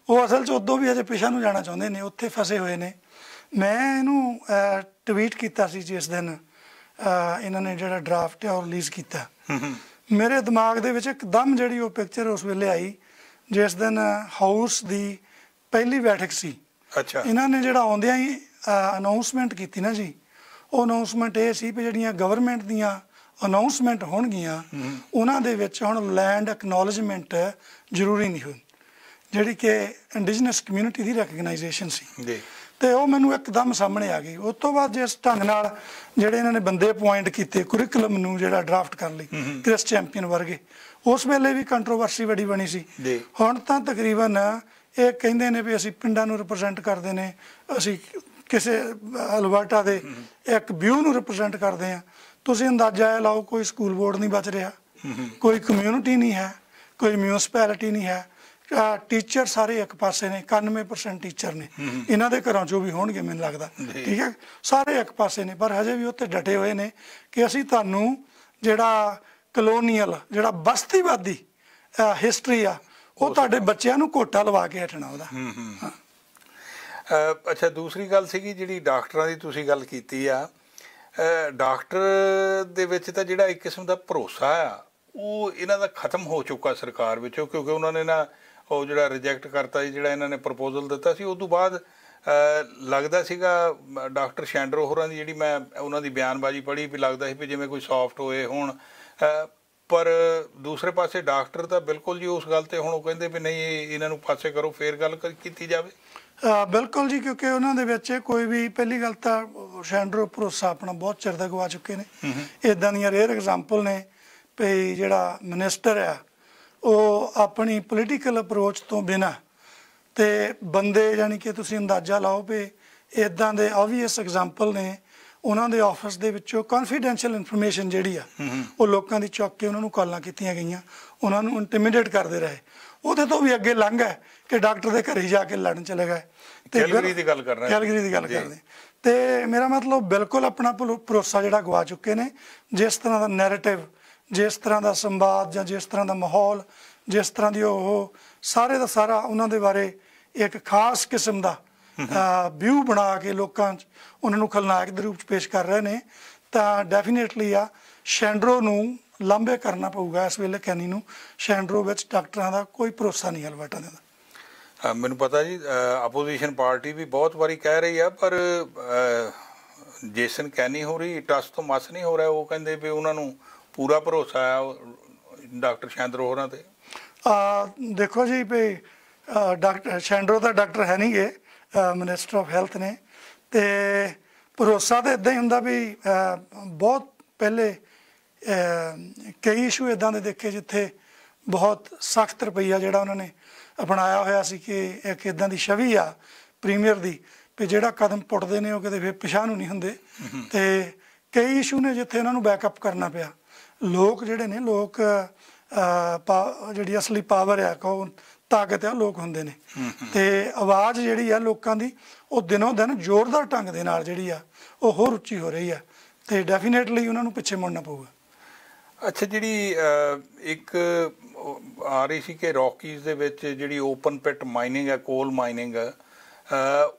ਉਹ ਅਸਲ 'ਚ ਉਦੋਂ ਵੀ ਅਜੇ ਪਿਛਾ ਨੂੰ ਜਾਣਾ ਚਾਹੁੰਦੇ ਨੇ ਉੱਥੇ ਫਸੇ ਹੋਏ ਨੇ ਮੈਂ ਇਹਨੂੰ ਟਵੀਟ ਕੀਤਾ ਸੀ ਜਿਸ ਦਿਨ ਇਹਨਾਂ ਨੇ ਜਿਹੜਾ ਡਰਾਫਟ ਹੈ ਉਹ ਰਿਲੀਜ਼ ਕੀਤਾ ਮੇਰੇ ਦਿਮਾਗ ਦੇ ਵਿੱਚ ਇੱਕਦਮ ਜਿਹੜੀ ਉਹ ਪਿਕਚਰ ਉਸ ਵੇਲੇ ਆਈ ਜਿਸ ਦਿਨ ਹਾਊਸ ਦੀ ਪਹਿਲੀ ਬੈਠਕ ਸੀ ਅੱਛਾ ਇਹਨਾਂ ਨੇ ਜਿਹੜਾ ਆਉਂਦਿਆਂ ਹੀ ਅਨਾਉਂਸਮੈਂਟ ਕੀਤੀ ਨਾ ਜੀ ਉਹ ਅਨਾਉਂਸਮੈਂਟ ਇਹ ਸੀ ਕਿ ਜਿਹੜੀਆਂ ਗਵਰਨਮੈਂਟ ਦੀਆਂ ਅਨਾਉਂਸਮੈਂਟ ਹੋਣਗੀਆਂ ਉਹਨਾਂ ਦੇ ਵਿੱਚ ਹੁਣ ਲੈਂਡ ਐਕਨੋਲਜਮੈਂਟ ਜ਼ਰੂਰੀ ਨਹੀਂ ਹੋਣੀ ਜਿਹੜੀ ਕਿ ਇੰਡੀਜਨਸ ਕਮਿਊਨਿਟੀ ਦੀ ਰੈਕਗਨਾਈਜੇਸ਼ਨ ਸੀ ਜੀ ਤੇ ਉਹ ਮੈਨੂੰ ਇੱਕਦਮ ਸਾਹਮਣੇ ਆ ਗਈ ਉਸ ਤੋਂ ਬਾਅਦ ਜਿਸ ਢੰਗ ਨਾਲ ਜਿਹੜੇ ਇਹਨਾਂ ਨੇ ਬੰਦੇ ਅਪਾਇੰਟ ਕੀਤੇ ਕੁਰਿਕਲਮ ਨੂੰ ਜਿਹੜਾ ਡਰਾਫਟ ਕਰਨ ਲਈ ਕ੍ਰਿਸ ਚੈਂਪੀਅਨ ਵਰਗੇ ਉਸ ਵੇਲੇ ਵੀ ਕੰਟਰੋਵਰਸੀ ਬੜੀ ਬਣੀ ਸੀ ਹੁਣ ਤਾਂ ਤਕਰੀਬਨ ਇਹ ਕਹਿੰਦੇ ਨੇ ਵੀ ਅਸੀਂ ਪਿੰਡਾਂ ਨੂੰ ਰਿਪਰੈਜ਼ੈਂਟ ਕਰਦੇ ਨੇ ਅਸੀਂ ਕਿਸੇ ਅਲਬਰਟਾ ਦੇ ਇੱਕ ਵਿਊ ਨੂੰ ਰਿਪਰੈਜ਼ੈਂਟ ਕਰਦੇ ਆ ਤੁਸੀਂ ਅੰਦਾਜ਼ਾ ਲਾਓ ਕੋਈ ਸਕੂਲ ਬੋਰਡ ਨਹੀਂ ਬਚ ਰਿਹਾ ਕੋਈ ਕਮਿਊਨਿਟੀ ਨਹੀਂ ਹੈ ਕੋਈ ਮਿਊਨਿਸਪੈਲਿਟੀ ਨਹੀਂ ਹੈ ਟੀਚਰ ਸਾਰੇ ਇੱਕ ਪਾਸੇ ਨੇ 91% ਟੀਚਰ ਨੇ ਇਹਨਾਂ ਦੇ ਘਰਾਂ ਚੋਂ ਵੀ ਹੋਣਗੇ ਮੈਨੂੰ ਲੱਗਦਾ ਠੀਕ ਹੈ ਸਾਰੇ ਇੱਕ ਪਾਸੇ ਨੇ ਪਰ ਹਜੇ ਵੀ ਉੱਥੇ ਡਟੇ ਹੋਏ ਨੇ ਕਿ ਅਸੀਂ ਤੁਹਾਨੂੰ ਜਿਹੜਾ ਕਲੋਨੀਅਲ ਜਿਹੜਾ ਬਸਤੀਵਾਦੀ ਹਿਸਟਰੀ ਆ ਉਹ ਤੁਹਾਡੇ ਬੱਚਿਆਂ ਨੂੰ ਕੋਟਾ ਲਵਾ ਕੇ ਹਟਣਾ ਉਹਦਾ ਅੱਛਾ ਦੂਸਰੀ ਗੱਲ ਸੀਗੀ ਜਿਹੜੀ ਡਾਕਟਰਾਂ ਦੀ ਤੁਸੀਂ ਗੱਲ ਕੀਤੀ ਆ ਡਾਕਟਰ ਦੇ ਵਿੱਚ ਤਾਂ ਜਿਹੜਾ ਇੱਕ ਕਿਸਮ ਦਾ ਭਰੋਸਾ ਆ ਉਹ ਇਹਨਾਂ ਦਾ ਖਤਮ ਹੋ ਚੁੱਕਾ ਸਰਕਾਰ ਵਿੱਚੋਂ ਕਿਉਂਕਿ ਉਹਨਾਂ ਨੇ ਨਾ ਉਹ ਜਿਹੜਾ ਰਿਜੈਕਟ ਕਰਤਾ ਸੀ ਜਿਹੜਾ ਇਹਨਾਂ ਨੇ ਪ੍ਰਪੋਜ਼ਲ ਦਿੱਤਾ ਸੀ ਉਸ ਤੋਂ ਬਾਅਦ ਲੱਗਦਾ ਸੀਗਾ ਡਾਕਟਰ ਸ਼ੈਂਡਰੋ ਹੋਰਾਂ ਦੀ ਜਿਹੜੀ ਮੈਂ ਉਹਨਾਂ ਦੀ ਬਿਆਨਬਾਜ਼ੀ ਪੜ੍ਹੀ ਵੀ ਲੱਗਦਾ ਸੀ ਵੀ ਜਿਵੇਂ ਕੋਈ ਸੌਫਟ ਹੋਏ ਹੋਣ ਪਰ ਦੂਸਰੇ ਪਾਸੇ ਡਾਕਟਰ ਤਾਂ ਬਿਲਕੁਲ ਜੀ ਉਸ ਗੱਲ ਤੇ ਹੁਣ ਉਹ ਕਹਿੰਦੇ ਵੀ ਨਹੀਂ ਇਹਨਾਂ ਨੂੰ ਪਾਸੇ ਕਰੋ ਫੇਰ ਗੱਲ ਕੀਤੀ ਜਾਵੇ ਬਿਲਕੁਲ ਜੀ ਕਿਉਂਕਿ ਉਹਨਾਂ ਦੇ ਵਿੱਚ ਕੋਈ ਵੀ ਪਹਿਲੀ ਗੱਲ ਤਾਂ ਸ਼ੈਂਡਰੋ ਭਰੋਸਾ ਆਪਣਾ ਬਹੁਤ ਚਿਰ ਦਾ ਗਵਾ ਚੁੱਕੇ ਨੇ ਇਦਾਂ ਦੀਆਂ ਰੇਅਰ ਐਗਜ਼ਾਮਪਲ ਨੇ ਵੀ ਜਿਹੜਾ ਮਿਨਿਸਟਰ ਆ ਉਹ ਆਪਣੀ ਪੋਲੀਟੀਕਲ ਅਪਰੋਚ ਤੋਂ ਬਿਨਾ ਤੇ ਬੰਦੇ ਯਾਨੀ ਕਿ ਤੁਸੀਂ ਅੰਦਾਜ਼ਾ ਲਾਓ ਵੀ ਇਦਾਂ ਦੇ ਆਬਵੀਅਸ ਐਗਜ਼ਾਮਪਲ ਨੇ ਉਹਨਾਂ ਦੇ ਆਫਿਸ ਦੇ ਵਿੱਚੋਂ ਕੌਨਫੀਡੈਂਸ਼ੀਅਲ ਇਨਫੋਰਮੇਸ਼ਨ ਜਿਹੜੀ ਆ ਉਹ ਲੋਕਾਂ ਦੀ ਚੱਕ ਕੇ ਉਹਨਾਂ ਨੂੰ ਕਾਲਾਂ ਕੀਤੀਆਂ ਗਈਆਂ ਉਹਨਾਂ ਨੂੰ ਇੰਟੀਮੀਡੇਟ ਕਰਦੇ ਰਹੇ ਉਹਦੇ ਤੋਂ ਵੀ ਅੱਗੇ ਲੰਘ ਹੈ ਕਿ ਡਾਕਟਰ ਦੇ ਘਰੇ ਜਾ ਕੇ ਲੜਨ ਚਲੇ ਗਏ ਤੇ ਕੈਲਗਰੀ ਦੀ ਗੱਲ ਕਰ ਰਹੇ ਕੈਲਗਰੀ ਦੀ ਗੱਲ ਕਰਦੇ ਤੇ ਮੇਰਾ ਮਤਲਬ ਬਿਲਕੁਲ ਆਪਣਾ ਭਰੋਸਾ ਜਿਹੜਾ ਗਵਾ ਚੁੱਕੇ ਨੇ ਜਿਸ ਤਰ੍ਹਾਂ ਦਾ ਨੈਰੇਟਿਵ ਜਿਸ ਤਰ੍ਹਾਂ ਦਾ ਸੰਵਾਦ ਜਾਂ ਜਿਸ ਤਰ੍ਹਾਂ ਦਾ ਮਾਹੌਲ ਜਿਸ ਤਰ੍ਹਾਂ ਦੀ ਉਹ ਸਾਰੇ ਦਾ ਸਾਰਾ ਉਹਨਾਂ ਦੇ ਬਾਰੇ ਇੱਕ ਖਾਸ ਕਿਸਮ ਦਾ ਵਿਊ ਬਣਾ ਕੇ ਲੋਕਾਂ 'ਚ ਉਹਨਾਂ ਨੂੰ ਖਲਨਾਇਕ ਦੇ ਰੂਪ 'ਚ ਪੇਸ਼ ਕਰ ਰਹੇ ਨੇ ਤਾਂ ਡੈਫੀਨੇਟਲੀ ਆ ਸ਼ੈਂਡਰੋ ਨੂੰ ਲੰਬੇ ਕਰਨਾ ਪਊਗਾ ਇਸ ਵੇਲੇ ਕੈਨੀ ਨੂੰ ਸ਼ੈਂਡਰੋ ਵਿੱਚ ਡਾਕਟਰਾਂ ਦਾ ਕੋਈ ਭਰੋਸਾ ਨਹੀਂ ਅਲਬਰਟਾ ਦੇ ਦਾ ਮੈਨੂੰ ਪਤਾ ਜੀ ਆਪੋਜੀਸ਼ਨ ਪਾਰਟੀ ਵੀ ਬਹੁਤ ਵਾਰੀ ਕਹਿ ਰਹੀ ਆ ਪਰ ਜੇਸਨ ਕੈਨੀ ਹੋ ਰਹੀ ਟਸ ਤੋਂ ਮਸ ਨਹੀਂ ਹੋ ਰਿਹਾ ਉਹ ਕਹਿੰਦੇ ਵੀ ਉਹਨਾਂ ਨੂੰ ਪੂਰਾ ਭਰੋਸਾ ਹੈ ਡਾਕਟਰ ਸ਼ੈਂਦਰੋ ਹੋਰਾਂ ਤੇ ਆ ਦੇਖੋ ਜੀ ਵੀ ਡਾਕਟਰ ਸ਼ੈਂਦਰੋ ਦਾ ਡਾਕਟਰ ਹੈ ਨਹੀਂ ਇਹ ਮਿਨਿਸਟਰ ਆਫ ਹੈਲਥ ਨੇ ਤੇ ਭਰੋਸਾ ਤਾਂ ਇਦਾਂ ਹੀ ਹੁੰਦਾ ਵੀ ਬਹੁਤ ਪਹਿਲੇ ਕਈ ਇਸ਼ੂ ਇਦਾਂ ਦੇ ਦੇਖੇ ਜਿੱਥੇ ਬਹੁਤ ਸਖਤ ਰੁਪਈਆ ਜਿਹੜਾ ਉਹਨਾਂ ਨੇ ਅਪਣਾਇਆ ਹੋਇਆ ਸੀ ਕਿ ਇੱਕ ਇਦਾਂ ਦੀ ਛਵੀ ਆ ਪ੍ਰੀਮੀਅਰ ਦੀ ਕਿ ਜਿਹੜਾ ਕਦਮ ਪੁੱਟਦੇ ਨੇ ਉਹ ਕਦੇ ਫਿਰ ਪਛਾਣੂ ਨਹੀਂ ਹੁੰਦੇ ਤੇ ਕਈ ਇਸ਼ੂ ਨੇ ਜਿੱਥੇ ਉਹਨਾਂ ਨੂੰ ਬੈਕਅਪ ਕਰਨਾ ਪਿਆ ਲੋਕ ਜਿਹੜੇ ਨੇ ਲੋਕ ਜਿਹੜੀ ਅਸਲੀ ਪਾਵਰ ਆ ਕੋ ਤਾਕਤ ਆ ਲੋਕ ਹੁੰਦੇ ਨੇ ਤੇ ਆਵਾਜ਼ ਜਿਹੜੀ ਆ ਲੋਕਾਂ ਦੀ ਉਹ ਦਿਨੋਂ ਦਿਨ ਜ਼ੋਰਦਾਰ ਢੰਗ ਦੇ ਨਾਲ ਜਿਹੜੀ ਆ ਉਹ ਹੋਰ ਉੱਚੀ ਹੋ ਰਹੀ ਆ ਤੇ ਡੈਫੀਨੇਟਲੀ ਉਹਨਾਂ ਨੂੰ ਪਿੱਛੇ ਮੁੜਨਾ ਪਊਗਾ ਅੱਛਾ ਜਿਹੜੀ ਇੱਕ ਆ ਰਹੀ ਸੀ ਕਿ ਰੌਕੀਜ਼ ਦੇ ਵਿੱਚ ਜਿਹੜੀ ਓਪਨ ਪਿਟ ਮਾਈਨਿੰਗ ਆ ਕੋਲ ਮਾਈਨਿੰਗ ਆ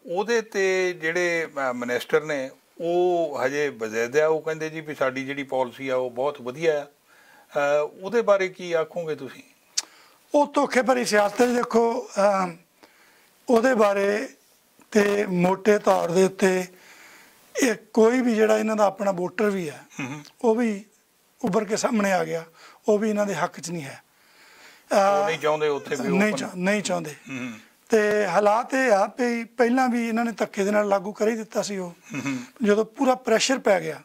ਉਹਦੇ ਤੇ ਜਿਹੜੇ ਮਿਨਿਸਟਰ ਨੇ ਉਹ ਹਜੇ ਬਜ਼ੈਦ ਉਹ ਕਹਿੰਦੇ ਜੀ ਵੀ ਸਾਡੀ ਜਿਹੜੀ ਪਾਲਿਸੀ ਆ ਉਹ ਬਹੁਤ ਵਧੀਆ ਆ ਉਹਦੇ ਬਾਰੇ ਕੀ ਆਖੋਗੇ ਤੁਸੀਂ ਉਹ ਧੋਖੇ ਭਰੀ ਸਿਆਸਤ ਦੇਖੋ ਉਹਦੇ ਬਾਰੇ ਤੇ ਮੋٹے ਤੌਰ ਦੇ ਉੱਤੇ ਇਹ ਕੋਈ ਵੀ ਜਿਹੜਾ ਇਹਨਾਂ ਦਾ ਆਪਣਾ ਵੋਟਰ ਵੀ ਹੈ ਉਹ ਵੀ ਉੱਭਰ ਕੇ ਸਾਹਮਣੇ ਆ ਗਿਆ ਉਹ ਵੀ ਇਹਨਾਂ ਦੇ ਹੱਕ 'ਚ ਨਹੀਂ ਹੈ ਉਹ ਨਹੀਂ ਚਾਹੁੰਦੇ ਉੱਥੇ ਵੀ ਨਹੀਂ ਚਾਹੁੰਦੇ ਤੇ ਹਾਲਾਤ ਇਹ ਆ ਵੀ ਪਹਿਲਾਂ ਵੀ ਇਹਨਾਂ ਨੇ ਧੱਕੇ ਦੇ ਨਾਲ ਲਾਗੂ ਕਰ ਹੀ ਦਿੱਤਾ ਸੀ ਉਹ ਜਦੋਂ ਪੂਰਾ ਪ੍ਰੈਸ਼ਰ ਪੈ ਗਿਆ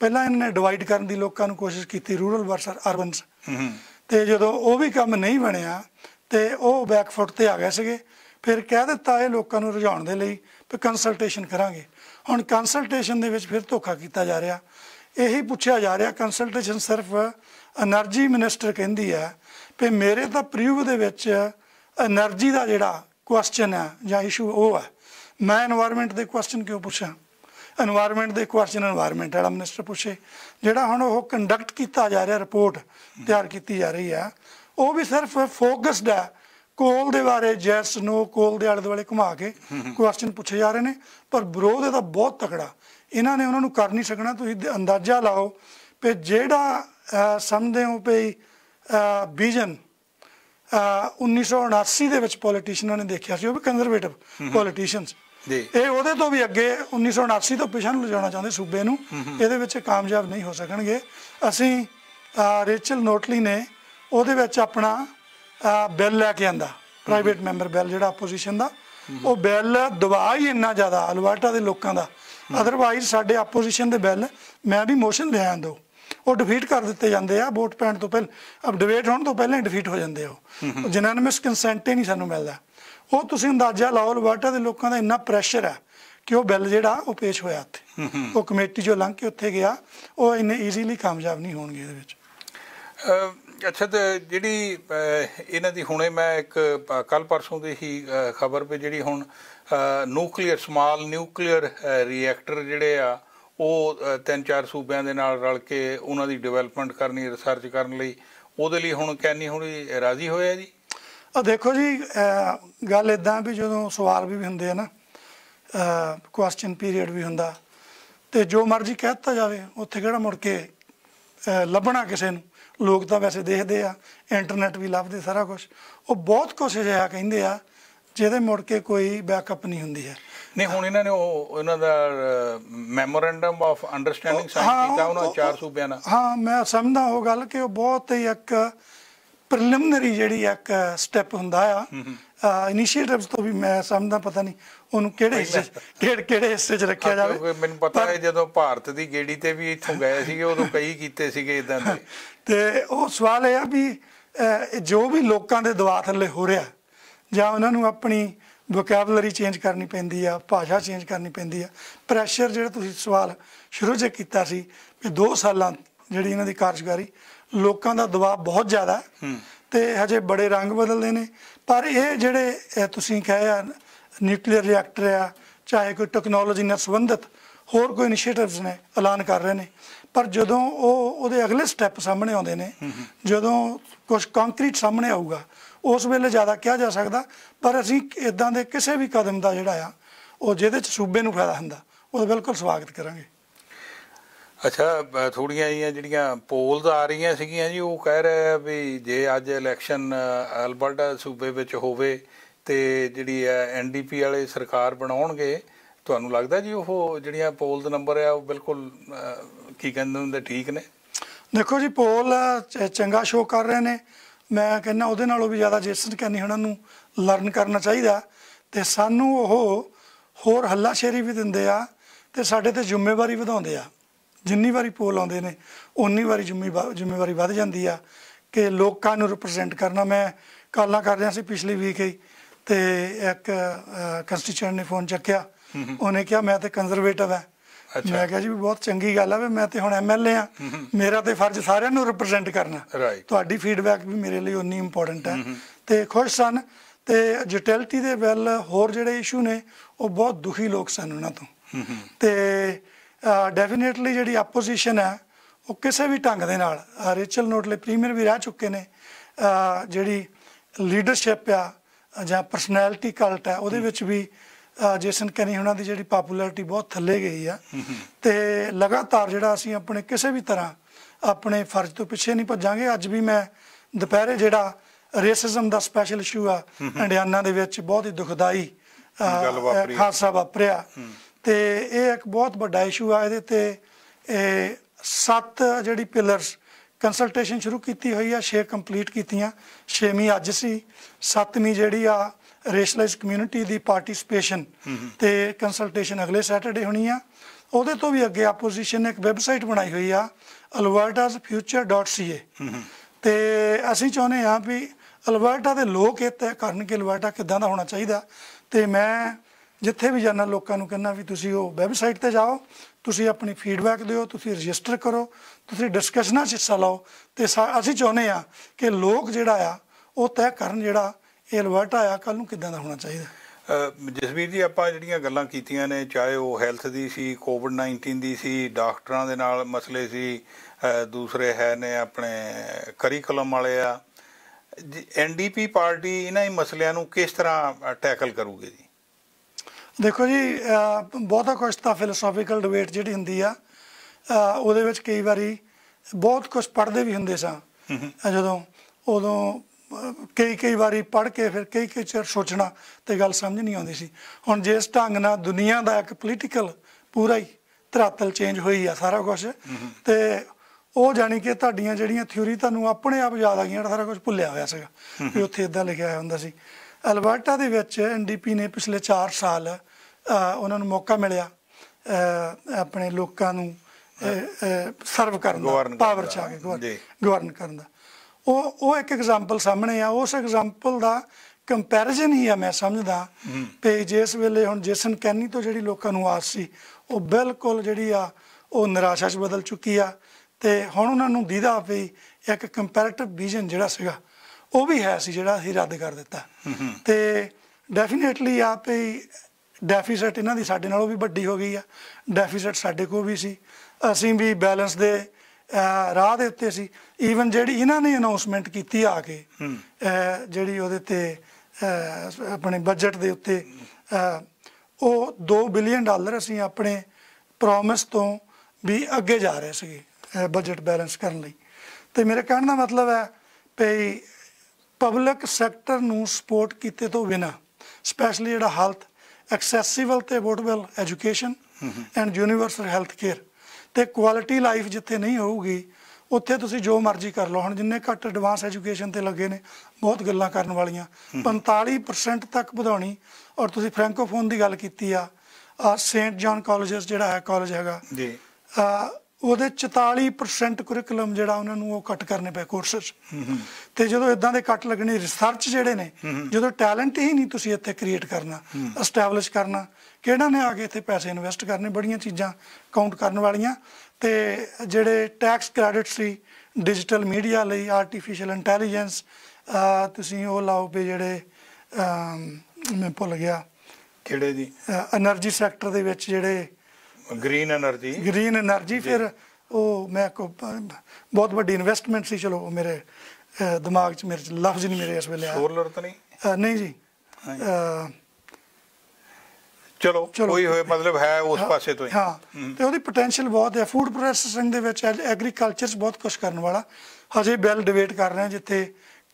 ਪਹਿਲਾਂ ਇਹਨਾਂ ਨੇ ਡਿਵਾਈਡ ਕਰਨ ਦੀ ਲੋਕਾਂ ਨੂੰ ਕੋਸ਼ਿਸ਼ ਕੀਤੀ ਰੂਰਲ ਵਰਸਸ ਅਰਬਨਸ ਤੇ ਜਦੋਂ ਉਹ ਵੀ ਕੰਮ ਨਹੀਂ ਬਣਿਆ ਤੇ ਉਹ ਬੈਕਫੁੱਟ ਤੇ ਆ ਗਏ ਸੀਗੇ ਫਿਰ ਕਹਿ ਦਿੱਤਾ ਇਹ ਲੋਕਾਂ ਨੂੰ ਰੁਝਾਉਣ ਦੇ ਲਈ ਵੀ ਕੰਸਲਟੇਸ਼ਨ ਕਰਾਂਗੇ ਹੁਣ ਕੰਸਲਟੇਸ਼ਨ ਦੇ ਵਿੱਚ ਫਿਰ ਧੋਖਾ ਕੀਤਾ ਜਾ ਰਿਹਾ ਇਹੀ ਪੁੱਛਿਆ ਜਾ ਰਿਹਾ ਕੰਸਲਟੇਸ਼ਨ ਸਿਰਫ એનર્ਜੀ ਮਿਨਿਸਟਰ ਕਹਿੰਦੀ ਆ ਕਿ ਮੇਰੇ ਤਾਂ ਪ੍ਰੀਵ ਦੇ ਵਿੱਚ એનર્ਜੀ ਦਾ ਜਿਹੜਾ ਕੁਐਸਚਨ ਹੈ ਜਾਂ ਇਸ਼ੂ ਉਹ ਹੈ ਮੈਂ এনवायरमेंट ਦੇ ਕੁਐਸਚਨ ਕਿਉਂ ਪੁੱਛਾਂ এনवायरमेंट ਦੇ ਕੁਐਸਚਨ এনवायरमेंट ਵਾਲਾ ਮਿਨਿਸਟਰ ਪੁੱਛੇ ਜਿਹੜਾ ਹੁਣ ਉਹ ਕੰਡਕਟ ਕੀਤਾ ਜਾ ਰਿਹਾ ਰਿਪੋਰਟ ਤਿਆਰ ਕੀਤੀ ਜਾ ਰਹੀ ਹੈ ਉਹ ਵੀ ਸਿਰਫ ਫੋਕਸਡ ਹੈ ਕੋਲ ਦੇ ਬਾਰੇ ਜੈਸ ਨੋ ਕੋਲ ਦੇ ਆਲੇ ਦੁਆਲੇ ਘੁਮਾ ਕੇ ਕੁਐਸਚਨ ਪੁੱਛੇ ਜਾ ਰਹੇ ਨੇ ਪਰ ਵਿਰੋਧ ਇਹਦਾ ਬਹੁਤ ਤਕੜਾ ਇਹਨਾਂ ਨੇ ਉਹਨਾਂ ਨੂੰ ਕਰ ਨਹੀਂ ਸਕਣਾ ਤੁਸੀਂ ਅੰਦਾਜ਼ਾ ਲਾਓ ਕਿ ਜਿਹੜਾ ਸਮਝਦੇ ਹੋ ਭਈ ਵਿਜ਼ਨ 1979 ਦੇ ਵਿੱਚ ਪੋਲੀਟੀਸ਼ੀਅਨਾਂ ਨੇ ਦੇਖਿਆ ਸੀ ਉਹ ਵੀ ਕੰਜ਼ਰਵੇਟਿਵ ਪੋਲੀਟੀਸ਼ੀਅਨਸ ਇਹ ਉਹਦੇ ਤੋਂ ਵੀ ਅੱਗੇ 1979 ਤੋਂ ਪਿਛਾਂ ਨੂੰ ਚਾਹੁੰਦੇ ਸੂਬੇ ਨੂੰ ਇਹਦੇ ਵਿੱਚ ਕਾਮਯਾਬ ਨਹੀਂ ਹੋ ਸਕਣਗੇ ਅਸੀਂ ਰੇਚਲ ਨੋਟਲੀ ਨੇ ਉਹਦੇ ਵਿੱਚ ਆਪਣਾ ਬਿੱਲ ਲੈ ਕੇ ਆਂਦਾ ਪ੍ਰਾਈਵੇਟ ਮੈਂਬਰ ਬਿੱਲ ਜਿਹੜਾ ਆਪੋਜੀਸ਼ਨ ਦਾ ਉਹ ਬਿੱਲ ਦਵਾ ਹੀ ਇੰਨਾ ਜ਼ਿਆਦਾ ਅਲਵਾਟਾ ਦੇ ਲੋਕਾਂ ਦਾ ਅਦਰਵਾਈਜ਼ ਸਾਡੇ ਆਪੋਜੀਸ਼ਨ ਦੇ ਬਿੱਲ ਮੈਂ ਵੀ ਮੋਸ਼ਨ ਲਿਆ ਆਂਦੋ ਉਹ ਡਿਫੀਟ ਕਰ ਦਿੱਤੇ ਜਾਂਦੇ ਆ ਵੋਟ ਪੈਣ ਤੋਂ ਪਹਿਲਾਂ ਅਬ ਡਿਬੇਟ ਹੋਣ ਤੋਂ ਪਹਿਲਾਂ ਹੀ ਡਿਫੀਟ ਹੋ ਜਾਂਦੇ ਆ ਉਹ ਕੰਸੈਂਟ ਹੀ ਨਹੀਂ ਸਾਨੂੰ ਮਿਲਦਾ ਉਹ ਤੁਸੀਂ ਅੰਦਾਜ਼ਾ ਲਾਓ ਅਲਬਰਟਾ ਦੇ ਲੋਕਾਂ ਦਾ ਇੰਨਾ ਪ੍ਰੈਸ਼ਰ ਆ ਕਿ ਉਹ ਬਿੱਲ ਜਿਹੜਾ ਉਹ ਪੇਸ਼ ਹੋਇਆ ਉੱਥੇ ਉਹ ਕਮੇਟੀ ਜੋ ਲੰਘ ਕੇ ਉੱਥੇ ਗਿਆ ਉਹ ਇੰਨੇ ਈਜ਼ੀਲੀ ਕਾਮਯਾਬ ਨਹੀਂ ਹੋਣਗੇ ਇਹਦੇ ਵਿੱਚ ਅੱਛਾ ਤੇ ਜਿਹੜੀ ਇਹਨਾਂ ਦੀ ਹੁਣੇ ਮੈਂ ਇੱਕ ਕੱਲ ਪਰਸੋਂ ਦੀ ਹੀ ਖਬਰ ਪੇ ਜਿਹੜੀ ਹੁਣ ਨਿਊਕਲੀਅਰ ਸਮਾਲ ਨਿਊਕਲੀਅਰ ਰਿਐਕਟਰ ਜਿਹੜੇ ਆ ਉਹ ਤਿੰਨ ਚਾਰ ਸੂਬਿਆਂ ਦੇ ਨਾਲ ਰਲ ਕੇ ਉਹਨਾਂ ਦੀ ਡਿਵੈਲਪਮੈਂਟ ਕਰਨੀ ਰਿਸਰਚ ਕਰਨ ਲਈ ਉਹਦੇ ਲਈ ਹੁਣ ਕੈਨੀ ਹੁਣੀ ਰਾਜ਼ੀ ਹੋਇਆ ਜੀ ਆ ਦੇਖੋ ਜੀ ਗੱਲ ਇਦਾਂ ਵੀ ਜਦੋਂ ਸਵਾਲ ਵੀ ਹੁੰਦੇ ਆ ਨਾ ਕੁਐਸਚਨ ਪੀਰੀਅਡ ਵੀ ਹੁੰਦਾ ਤੇ ਜੋ ਮਰਜ਼ੀ ਕਹਿਤਾ ਜਾਵੇ ਉੱਥੇ ਕਿਹੜਾ ਮੁੜ ਕੇ ਲੱਭਣਾ ਕਿਸੇ ਨੂੰ ਲੋਕ ਤਾਂ ਵੈਸੇ ਦੇਖਦੇ ਆ ਇੰਟਰਨੈਟ ਵੀ ਲੱਭਦੇ ਸਾਰਾ ਕੁਝ ਉਹ ਬਹੁਤ ਕੁਝ ਅਜਿਹਾ ਕਹਿੰਦੇ ਆ ਜਿਹਦੇ ਮੁੜ ਕੇ ਕੋਈ ਬੈਕਅਪ ਨਹੀਂ ਹੁੰਦੀ ਹੈ ਨਹੀਂ ਹੁਣ ਇਹਨਾਂ ਨੇ ਉਹ ਇਹਨਾਂ ਦਾ ਮੈਮੋਰੈਂਡਮ ਆਫ ਅੰਡਰਸਟੈਂਡਿੰਗ ਸਾਈਨ ਕੀਤਾ ਉਹਨਾਂ ਚਾਰ ਸੂਬਿਆਂ ਨਾਲ ਹਾਂ ਮੈਂ ਸਮਝਦਾ ਹਾਂ ਉਹ ਗੱਲ ਕਿ ਉਹ ਬਹੁਤ ਹੀ ਇੱਕ ਪ੍ਰੀਲਿਮਿਨਰੀ ਜਿਹੜੀ ਇੱਕ ਸਟੈਪ ਹੁੰਦਾ ਆ ਇਨੀਸ਼ੀਏਟਿਵਸ ਤੋਂ ਵੀ ਮੈਂ ਸਮਝਦਾ ਪਤਾ ਨਹੀਂ ਉਹਨੂੰ ਕਿਹੜੇ ਹਿੱਸੇ ਕਿਹੜੇ ਕਿਹੜੇ ਹਿੱਸੇ 'ਚ ਰੱਖਿਆ ਜਾਵੇ ਮੈਨੂੰ ਪਤਾ ਹੈ ਜਦੋਂ ਭਾਰਤ ਦੀ ਗੇੜੀ ਤੇ ਵੀ ਇੱਥੋਂ ਗਏ ਸੀਗੇ ਉਦੋਂ ਕਈ ਕੀਤੇ ਸੀਗੇ ਇਦਾਂ ਦੇ ਤੇ ਉਹ ਸਵਾਲ ਇਹ ਆ ਵੀ ਜੋ ਵੀ ਲੋਕਾਂ ਦੇ ਦਵਾ ਥੱਲੇ ਹੋ ਰਿਹਾ ਜਾਂ ਉਹਨਾਂ ਨੂੰ ਆਪਣੀ ਵੋਕੈਬਲਰੀ ਚੇਂਜ ਕਰਨੀ ਪੈਂਦੀ ਆ ਭਾਸ਼ਾ ਚੇਂਜ ਕਰਨੀ ਪੈਂਦੀ ਆ ਪ੍ਰੈਸ਼ਰ ਜਿਹੜਾ ਤੁਸੀਂ ਸਵਾਲ ਸ਼ੁਰੂ ਜੇ ਕੀਤਾ ਸੀ ਕਿ 2 ਸਾਲਾਂ ਜਿਹੜੀ ਇਹਨਾਂ ਦੀ ਕਾਰਜਕਾਰੀ ਲੋਕਾਂ ਦਾ ਦਬਾਅ ਬਹੁਤ ਜ਼ਿਆਦਾ ਹੈ ਤੇ ਹਜੇ ਬੜੇ ਰੰਗ ਬਦਲਦੇ ਨੇ ਪਰ ਇਹ ਜਿਹੜੇ ਤੁਸੀਂ ਕਹੇ ਆ ਨਿਊਕਲੀਅਰ ਰਿਐਕਟਰ ਆ ਚਾਹੇ ਕੋਈ ਟੈਕਨੋਲੋਜੀ ਨਾਲ ਸੰਬੰਧਿਤ ਹੋਰ ਕੋਈ ਇਨੀਸ਼ੀਏਟਿਵਸ ਨੇ ਐਲਾਨ ਕਰ ਰਹੇ ਨੇ ਪਰ ਜਦੋਂ ਉਹ ਉਹਦੇ ਅਗਲੇ ਸਟੈਪ ਸਾਹਮਣੇ ਆਉਂਦੇ ਨੇ ਜਦੋਂ ਕੁਝ ਕੰਕਰੀਟ ਸਾਹਮਣੇ ਆਊਗਾ ਉਸ ਵੇਲੇ ਜ਼ਿਆਦਾ ਕਿਹਾ ਜਾ ਸਕਦਾ ਪਰ ਅਸੀਂ ਇਦਾਂ ਦੇ ਕਿਸੇ ਵੀ ਕਦਮ ਦਾ ਜਿਹੜਾ ਆ ਉਹ ਜਿਹਦੇ ਚ ਸੂਬੇ ਨੂੰ ਫਾਇਦਾ ਹੁੰਦਾ ਉਹ ਬਿਲਕੁਲ ਸਵਾਗਤ ਕਰਾਂਗੇ ਅੱਛਾ ਥੋੜੀਆਂ ਜੀਆਂ ਜਿਹੜੀਆਂ ਪੋਲਸ ਆ ਰਹੀਆਂ ਸੀਗੀਆਂ ਜੀ ਉਹ ਕਹਿ ਰਿਹਾ ਵੀ ਜੇ ਅੱਜ ਇਲੈਕਸ਼ਨ ਅਲਬਰਟਾ ਸੂਬੇ ਵਿੱਚ ਹੋਵੇ ਤੇ ਜਿਹੜੀ ਹੈ ਐਨਡੀਪੀ ਵਾਲੇ ਸਰਕਾਰ ਬਣਾਉਣਗੇ ਤੁਹਾਨੂੰ ਲੱਗਦਾ ਜੀ ਉਹ ਜਿਹੜੀਆਂ ਪੋਲ ਦੇ ਨੰਬਰ ਆ ਉਹ ਬਿਲਕੁਲ ਕੀ ਕਹਿੰਦੇ ਹੁੰਦੇ ਠੀਕ ਨੇ ਦੇਖੋ ਜੀ ਪੋਲ ਚੰਗਾ ਸ਼ੋਅ ਕਰ ਰਹੇ ਨੇ ਮੈਂ ਕਹਿੰਦਾ ਉਹਦੇ ਨਾਲੋਂ ਵੀ ਜ਼ਿਆਦਾ ਜੇਸਨ ਕੈਨੀ ਉਹਨਾਂ ਨੂੰ ਲਰਨ ਕਰਨਾ ਚਾਹੀਦਾ ਤੇ ਸਾਨੂੰ ਉਹ ਹੋਰ ਹੱਲਾਸ਼ੇਰੀ ਵੀ ਦਿੰਦੇ ਆ ਤੇ ਸਾਡੇ ਤੇ ਜ਼ਿੰਮੇਵਾਰੀ ਵਧਾਉਂਦੇ ਆ ਜਿੰਨੀ ਵਾਰੀ ਪੋਲ ਆਉਂਦੇ ਨੇ ਉਨੀ ਵਾਰੀ ਜ਼ਿੰਮੇਵਾਰੀ ਵੱਧ ਜਾਂਦੀ ਆ ਕਿ ਲੋਕਾਂ ਨੂੰ ਰਿਪਰੈਜ਼ੈਂਟ ਕਰਨਾ ਮੈਂ ਕਾਲਾ ਕਰ ਰਿਹਾ ਸੀ ਪਿਛਲੀ ਵੀਕ ਹੀ ਤੇ ਇੱਕ ਕੰਸਟੀਚੂਐਂਟ ਨੇ ਫੋਨ ਚੱਕਿਆ ਉਹਨੇ ਕਿਹਾ ਮੈਂ ਤੇ ਕੰਜ਼ਰਵੇਟਿਵ ਆ ਮੈਂ ਕਿਹਾ ਜੀ ਵੀ ਬਹੁਤ ਚੰਗੀ ਗੱਲ ਆ ਵੀ ਮੈਂ ਤੇ ਹੁਣ ਐਮਐਲਏ ਆ ਮੇਰਾ ਤੇ ਫਰਜ਼ ਸਾਰਿਆਂ ਨੂੰ ਰਿਪਰੈਜ਼ੈਂਟ ਕਰਨਾ ਤੁਹਾਡੀ ਫੀਡਬੈਕ ਵੀ ਮੇਰੇ ਲਈ ਉਨੀ ਇੰਪੋਰਟੈਂਟ ਹੈ ਤੇ ਖੁਸ਼ ਸਨ ਤੇ ਜਟਿਲਟੀ ਦੇ ਬਿੱਲ ਹੋਰ ਜਿਹੜੇ ਇਸ਼ੂ ਨੇ ਉਹ ਬਹੁਤ ਦੁਖੀ ਲੋਕ ਸਨ ਉਹਨਾਂ ਤੋਂ ਤੇ ਡੈਫੀਨਿਟਲੀ ਜਿਹੜੀ ਆਪੋਜੀਸ਼ਨ ਹੈ ਉਹ ਕਿਸੇ ਵੀ ਢੰਗ ਦੇ ਨਾਲ ਰੇਚਲ ਨੋਟਲੇ ਪ੍ਰੀਮੀਅਰ ਵੀ ਰਹਿ ਚੁੱਕੇ ਨੇ ਜਿਹੜੀ ਲੀਡਰਸ਼ਿਪ ਆ ਜਾਂ ਪਰਸਨੈਲਿਟੀ ਕਲਟ ਹੈ ਉਹਦੇ ਵਿੱਚ ਵੀ ਜੇਸਨ ਕੈਨੀ ਉਹਨਾਂ ਦੀ ਜਿਹੜੀ ਪਪੂਲਾਰਿਟੀ ਬਹੁਤ ਥੱਲੇ ਗਈ ਆ ਤੇ ਲਗਾਤਾਰ ਜਿਹੜਾ ਅਸੀਂ ਆਪਣੇ ਕਿਸੇ ਵੀ ਤਰ੍ਹਾਂ ਆਪਣੇ ਫਰਜ਼ ਤੋਂ ਪਿੱਛੇ ਨਹੀਂ ਭੱਜਾਂਗੇ ਅੱਜ ਵੀ ਮੈਂ ਦੁਪਹਿਰੇ ਜਿਹੜਾ ਰੇਸਿਜ਼ਮ ਦਾ ਸਪੈਸ਼ਲ ਇਸ਼ੂ ਆ ਇੰਡੀਆਨਾ ਦੇ ਵਿੱਚ ਬਹੁਤ ਹੀ ਦੁਖਦਾਈ ਖਾਸਾ ਵਾਪਰਿਆ ਤੇ ਇਹ ਇੱਕ ਬਹੁਤ ਵੱਡਾ ਇਸ਼ੂ ਆ ਇਹਦੇ ਤੇ ਇਹ ਸੱਤ ਜਿਹੜੀ ਪਿਲਰਸ ਕੰਸਲਟੇਸ਼ਨ ਸ਼ੁਰੂ ਕੀਤੀ ਹੋਈ ਆ 6 ਕੰਪਲੀਟ ਕੀਤੀਆਂ 6ਵੀਂ ਅੱਜ ਸੀ 7ਵੀਂ ਜਿਹੜੀ ਆ ਰੇਸ਼ਨਲਾਈਜ਼ ਕਮਿਊਨਿਟੀ ਦੀ ਪਾਰਟਿਸਪੇਸ਼ਨ ਤੇ ਕੰਸਲਟੇਸ਼ਨ ਅਗਲੇ ਸੈਟਰਡੇ ਹੋਣੀ ਆ ਉਹਦੇ ਤੋਂ ਵੀ ਅੱਗੇ ਆਪੋਜੀਸ਼ਨ ਨੇ ਇੱਕ ਵੈਬਸਾਈਟ ਬਣਾਈ ਹੋਈ ਆ albertasfuture.ca ਤੇ ਅਸੀਂ ਚਾਹੁੰਦੇ ਆ ਵੀ ਅਲਬਰਟਾ ਦੇ ਲੋਕ ਇਹ ਤੈਅ ਕਰਨ ਕਿ ਅਲਬਰਟਾ ਕਿੱਦਾਂ ਦਾ ਹੋਣਾ ਚਾਹੀਦਾ ਤੇ ਮੈਂ ਜਿੱਥੇ ਵੀ ਜਾਣਾ ਲੋਕਾਂ ਨੂੰ ਕਹਿੰਦਾ ਵੀ ਤੁਸੀਂ ਉਹ ਵੈਬਸਾਈਟ ਤੇ ਜਾਓ ਤੁਸੀਂ ਆਪਣੀ ਫੀਡਬੈਕ ਦਿਓ ਤੁਸੀਂ ਰਜਿਸਟਰ ਕਰੋ ਤੁਸੀਂ ਡਿਸਕਸ਼ਨਾਂ 'ਚ ਹਿੱਸਾ ਲਓ ਤੇ ਅਸੀਂ ਚਾਹੁੰਦੇ ਆ ਕਿ ਲੋਕ ਜਿਹੜਾ ਆ ਉਹ ਤੈਅ ਕਰਨ ਜਿਹੜਾ ਇਹ ਇਨਵਰਟ ਆਇਆ ਕੱਲ ਨੂੰ ਕਿੱਦਾਂ ਦਾ ਹੋਣਾ ਚਾਹੀਦਾ ਜਸਵੀਰ ਜੀ ਆਪਾਂ ਜਿਹੜੀਆਂ ਗੱਲਾਂ ਕੀਤੀਆਂ ਨੇ ਚਾਹੇ ਉਹ ਹੈਲਥ ਦੀ ਸੀ ਕੋਵਿਡ-19 ਦੀ ਸੀ ਡਾਕਟਰਾਂ ਦੇ ਨਾਲ ਮਸਲੇ ਸੀ ਦੂਸਰੇ ਹੈ ਨੇ ਆਪਣੇ ਕਰਿਕੂਲਮ ਵਾਲੇ ਆ ਐਨਡੀਪੀ ਪਾਰਟੀ ਇਹਨਾਂ ਹੀ ਮਸਲਿਆਂ ਨੂੰ ਕਿਸ ਤਰ੍ਹਾਂ ਟੈਕਲ ਕਰੂਗੀ ਜੀ ਦੇਖੋ ਜੀ ਬਹੁਤਾ ਕੁਝ ਤਾਂ ਫਿਲਾਸੋਫੀਕਲ ਡਿਬੇਟ ਜਿਹੜੀ ਹੁੰਦੀ ਆ ਉਹਦੇ ਵਿੱਚ ਕਈ ਵਾਰੀ ਬਹੁਤ ਕੁਝ ਪੜਦੇ ਵੀ ਹੁੰਦੇ ਸਾਂ ਜਦੋਂ ਉਦੋਂ ਕਈ ਕਈ ਵਾਰੀ ਪੜ੍ਹ ਕੇ ਫਿਰ ਕਈ ਕਈ ਚਿਰ ਸੋਚਣਾ ਤੇ ਗੱਲ ਸਮਝ ਨਹੀਂ ਆਉਂਦੀ ਸੀ ਹੁਣ ਜਿਸ ਢੰਗ ਨਾਲ ਦੁਨੀਆ ਦਾ ਇੱਕ ਪੋਲੀਟੀਕਲ ਪੂਰਾ ਹੀ ਧਰਾਤਲ ਚੇਂਜ ਹੋਈ ਆ ਸਾਰਾ ਕੁਝ ਤੇ ਉਹ ਜਾਨੀ ਕਿ ਤੁਹਾਡੀਆਂ ਜਿਹੜੀਆਂ ਥਿਉਰੀ ਤੁਹਾਨੂੰ ਆਪਣੇ ਆਪ ਯਾਦ ਆ ਗਈਆਂ ਸਾਰਾ ਕੁਝ ਭੁੱਲਿਆ ਹੋਇਆ ਸੀਗਾ ਵੀ ਉੱਥੇ ਇਦਾਂ ਲਿਖਿਆ ਹੋਇਆ ਹੁੰਦਾ ਸੀ ਅਲਬਰਟਾ ਦੇ ਵਿੱਚ ਐਨਡੀਪੀ ਨੇ ਪਿਛਲੇ 4 ਸਾਲ ਉਹਨਾਂ ਨੂੰ ਮੌਕਾ ਮਿਲਿਆ ਆਪਣੇ ਲੋਕਾਂ ਨੂੰ ਸਰਵ ਕਰਨ ਦਾ ਪਾਵਰ ਚ ਆ ਕੇ ਗਵਰਨ ਕਰਨ ਦਾ ਉਹ ਉਹ ਇੱਕ ਐਗਜ਼ਾਮਪਲ ਸਾਹਮਣੇ ਆ ਉਸ ਐਗਜ਼ਾਮਪਲ ਦਾ ਕੰਪੈਰੀਜ਼ਨ ਹੀ ਆ ਮੈਂ ਸਮਝਦਾ ਤੇ ਜਿਸ ਵੇਲੇ ਹੁਣ ਜੇਸਨ ਕੈਨੀ ਤੋਂ ਜਿਹੜੀ ਲੋਕਾਂ ਨੂੰ ਆਸ ਸੀ ਉਹ ਬਿਲਕੁਲ ਜਿਹੜੀ ਆ ਉਹ ਨਿਰਾਸ਼ਾ 'ਚ ਬਦਲ ਚੁੱਕੀ ਆ ਤੇ ਹੁਣ ਉਹਨਾਂ ਨੂੰ ਦੀਦਾ ਵੀ ਇੱਕ ਕੰਪੈਰੀਟਿਵ ਵਿਜ਼ਨ ਜਿਹੜਾ ਸੀਗਾ ਉਹ ਵੀ ਹੈ ਸੀ ਜਿਹੜਾ ਅਸੀਂ ਰੱਦ ਕਰ ਦਿੱਤਾ ਤੇ ਡੈਫੀਨੇਟਲੀ ਆ ਪਈ ਡੈਫੀਸਿਟ ਇਹਨਾਂ ਦੀ ਸਾਡੇ ਨਾਲੋਂ ਵੀ ਵੱਡੀ ਹੋ ਗਈ ਆ ਡੈਫੀਸਿਟ ਸਾਡੇ ਕੋਲ ਵੀ ਸੀ ਅਸੀਂ ਵੀ ਬੈਲੈਂਸ ਦੇ ਰਾਹ ਦੇ ਉੱਤੇ ਸੀ ਈਵਨ ਜਿਹੜੀ ਇਹਨਾਂ ਨੇ ਅਨਾਉਂਸਮੈਂਟ ਕੀਤੀ ਆ ਕੇ ਜਿਹੜੀ ਉਹਦੇ ਤੇ ਆਪਣੇ ਬਜਟ ਦੇ ਉੱਤੇ ਉਹ 2 ਬਿਲੀਅਨ ਡਾਲਰ ਅਸੀਂ ਆਪਣੇ ਪ੍ਰੋਮਿਸ ਤੋਂ ਵੀ ਅੱਗੇ ਜਾ ਰਹੇ ਸੀਗੇ ਬਜਟ ਬੈਲੈਂਸ ਕਰਨ ਲਈ ਤੇ ਮੇਰੇ ਕਹਿਣ ਦਾ ਮਤਲਬ ਹੈ ਭਈ ਪਬਲਿਕ ਸੈਕਟਰ ਨੂੰ ਸਪੋਰਟ ਕੀਤੇ ਤੋਂ ਬਿਨਾ ਸਪੈਸ਼ਲੀ ਜਿਹੜਾ ਹੈਲਥ ਐਕਸੈਸੀਬਲ ਤੇ affordable education and universal health care ਤੇ ਕੁਆਲਿਟੀ ਲਾਈਫ ਜਿੱਥੇ ਨਹੀਂ ਹੋਊਗੀ ਉੱਥੇ ਤੁਸੀਂ ਜੋ ਮਰਜ਼ੀ ਕਰ ਲਓ ਹੁਣ ਜਿੰਨੇ ਘੱਟ ਐਡਵਾਂਸ ਐਜੂਕੇਸ਼ਨ ਤੇ ਲੱਗੇ ਨੇ ਬਹੁਤ ਗੱਲਾਂ ਕਰਨ ਵਾਲੀਆਂ 45% ਤੱਕ ਵਧਾਉਣੀ ਔਰ ਤੁਸੀਂ ਫ੍ਰੈਂਕੋਫੋਨ ਦੀ ਗੱਲ ਕੀਤੀ ਆ ਸੇਂਟ ਜਾਨ ਕਾਲਜਸ ਜਿਹੜਾ ਹੈ ਕਾਲਜ ਹੈਗਾ ਜੀ ਉਹਦੇ 44% ਕੁਰਿਕੁਲਮ ਜਿਹੜਾ ਉਹਨਾਂ ਨੂੰ ਉਹ ਕੱਟ ਕਰਨੇ ਪਏ ਕੋਰਸਸ ਤੇ ਜਦੋਂ ਇਦਾਂ ਦੇ ਕੱਟ ਲੱਗਣੇ ਰਿਸਰਚ ਜਿਹੜੇ ਨੇ ਜਦੋਂ ਟੈਲੈਂਟ ਹੀ ਨਹੀਂ ਤੁਸੀਂ ਇੱਥੇ ਕ੍ਰੀਏਟ ਕਰਨਾ ਐਸਟੈਬਲਿਸ਼ ਕਰਨਾ ਕਿਹੜਾ ਨੇ ਆ ਕੇ ਇੱਥੇ ਪੈਸੇ ਇਨਵੈਸਟ ਕਰਨੇ ਬੜੀਆਂ ਚੀਜ਼ਾਂ ਕਾਊਂਟ ਕਰਨ ਵਾਲੀਆਂ ਤੇ ਜਿਹੜੇ ਟੈਕਸ ਕ੍ਰੈਡਿਟ ਸੀ ਡਿਜੀਟਲ ਮੀਡੀਆ ਲਈ ਆਰਟੀਫੀਸ਼ੀਅਲ ਇੰਟੈਲੀਜੈਂਸ ਤੁਸੀਂ ਉਹ ਲਾਓ ਪਏ ਜਿਹੜੇ ਮੈਂ ਭੁੱਲ ਗਿਆ ਕਿਹੜੇ ਦੀ એનર્ਜੀ ਸੈਕਟਰ ਦੇ ਵਿੱਚ ਜਿਹੜੇ ਗ੍ਰੀਨ એનર્ਜੀ ਗ੍ਰੀਨ એનર્ਜੀ ਫਿਰ ਉਹ ਮੈਂ ਕੋ ਬਹੁਤ ਵੱਡੀ ਇਨਵੈਸਟਮੈਂਟ ਸੀ ਚਲੋ ਮੇਰੇ ਦਿਮਾਗ 'ਚ ਮੇਰੇ ਲਫ਼ਜ਼ ਨਹੀਂ ਮੇਰੇ ਇਸ ਵੇਲੇ ਆ ਸੋਲਰ ਤਾਂ ਨਹੀਂ ਨਹੀਂ ਜੀ ਚਲੋ ਕੋਈ ਹੋਏ ਮਤਲਬ ਹੈ ਉਸ ਪਾਸੇ ਤੋਂ ਹੀ ਹਾਂ ਤੇ ਉਹਦੀ ਪੋਟੈਂਸ਼ੀਅਲ ਬਹੁਤ ਹੈ ਫੂਡ ਪ੍ਰੋਸੈਸਿੰਗ ਦੇ ਵਿੱਚ ਐਗਰੀਕਲਚਰ 'ਚ ਬਹੁਤ ਕੁਝ ਕਰਨ ਵਾਲਾ ਹਜੇ ਬੈਲ ਡਿਬੇਟ ਕਰ ਰਹੇ ਹਾਂ ਜਿੱਥੇ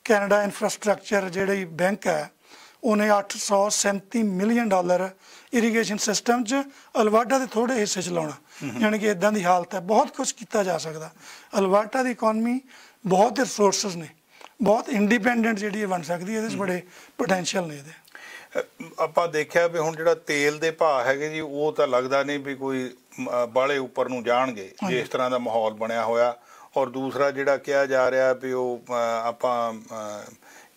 ਕੈਨੇਡਾ ਇਨਫਰਾਸਟ੍ਰਕਚਰ ਜਿਹੜੀ ਬੈਂਕ ਹੈ ਉਹਨੇ 837 ਮਿਲੀਅਨ ਡਾਲਰ ਇਰੀਗੇਸ਼ਨ ਸਿਸਟਮ 'ਚ ਅਲਵਾਟਾ ਦੇ ਥੋੜੇ ਹਿੱਸੇ 'ਚ ਲਾਉਣਾ ਯਾਨੀ ਕਿ ਇਦਾਂ ਦੀ ਹਾਲਤ ਹੈ ਬਹੁਤ ਕੁਝ ਕੀਤਾ ਜਾ ਸਕਦਾ ਅਲਵਾਟਾ ਦੀ ਇਕਨੋਮੀ ਬਹੁਤ ਰਿਸੋਰਸਸ ਨੇ ਬਹੁਤ ਇੰਡੀਪੈਂਡੈਂਟ ਜਿਹੜੀ ਬਣ ਸਕਦੀ ਹੈ ਇਹਦੇ 'ਚ ਬੜੇ ਪੋਟੈਂਸ਼ੀਅਲ ਨੇ ਇਹਦੇ ਆਪਾਂ ਦੇਖਿਆ ਵੀ ਹੁਣ ਜਿਹੜਾ ਤੇਲ ਦੇ ਭਾਅ ਹੈਗੇ ਜੀ ਉਹ ਤਾਂ ਲੱਗਦਾ ਨਹੀਂ ਵੀ ਕੋਈ ਬਾਲੇ ਉੱਪਰ ਨੂੰ ਜਾਣਗੇ ਜਿਸ ਇਸ ਤਰ੍ਹਾਂ ਦਾ ਮਾਹੌਲ ਬਣਿਆ ਹੋਇਆ ਔਰ ਦੂਸਰਾ ਜਿਹੜਾ ਕਿਹਾ ਜਾ ਰਿਹਾ ਵੀ ਉਹ ਆਪਾਂ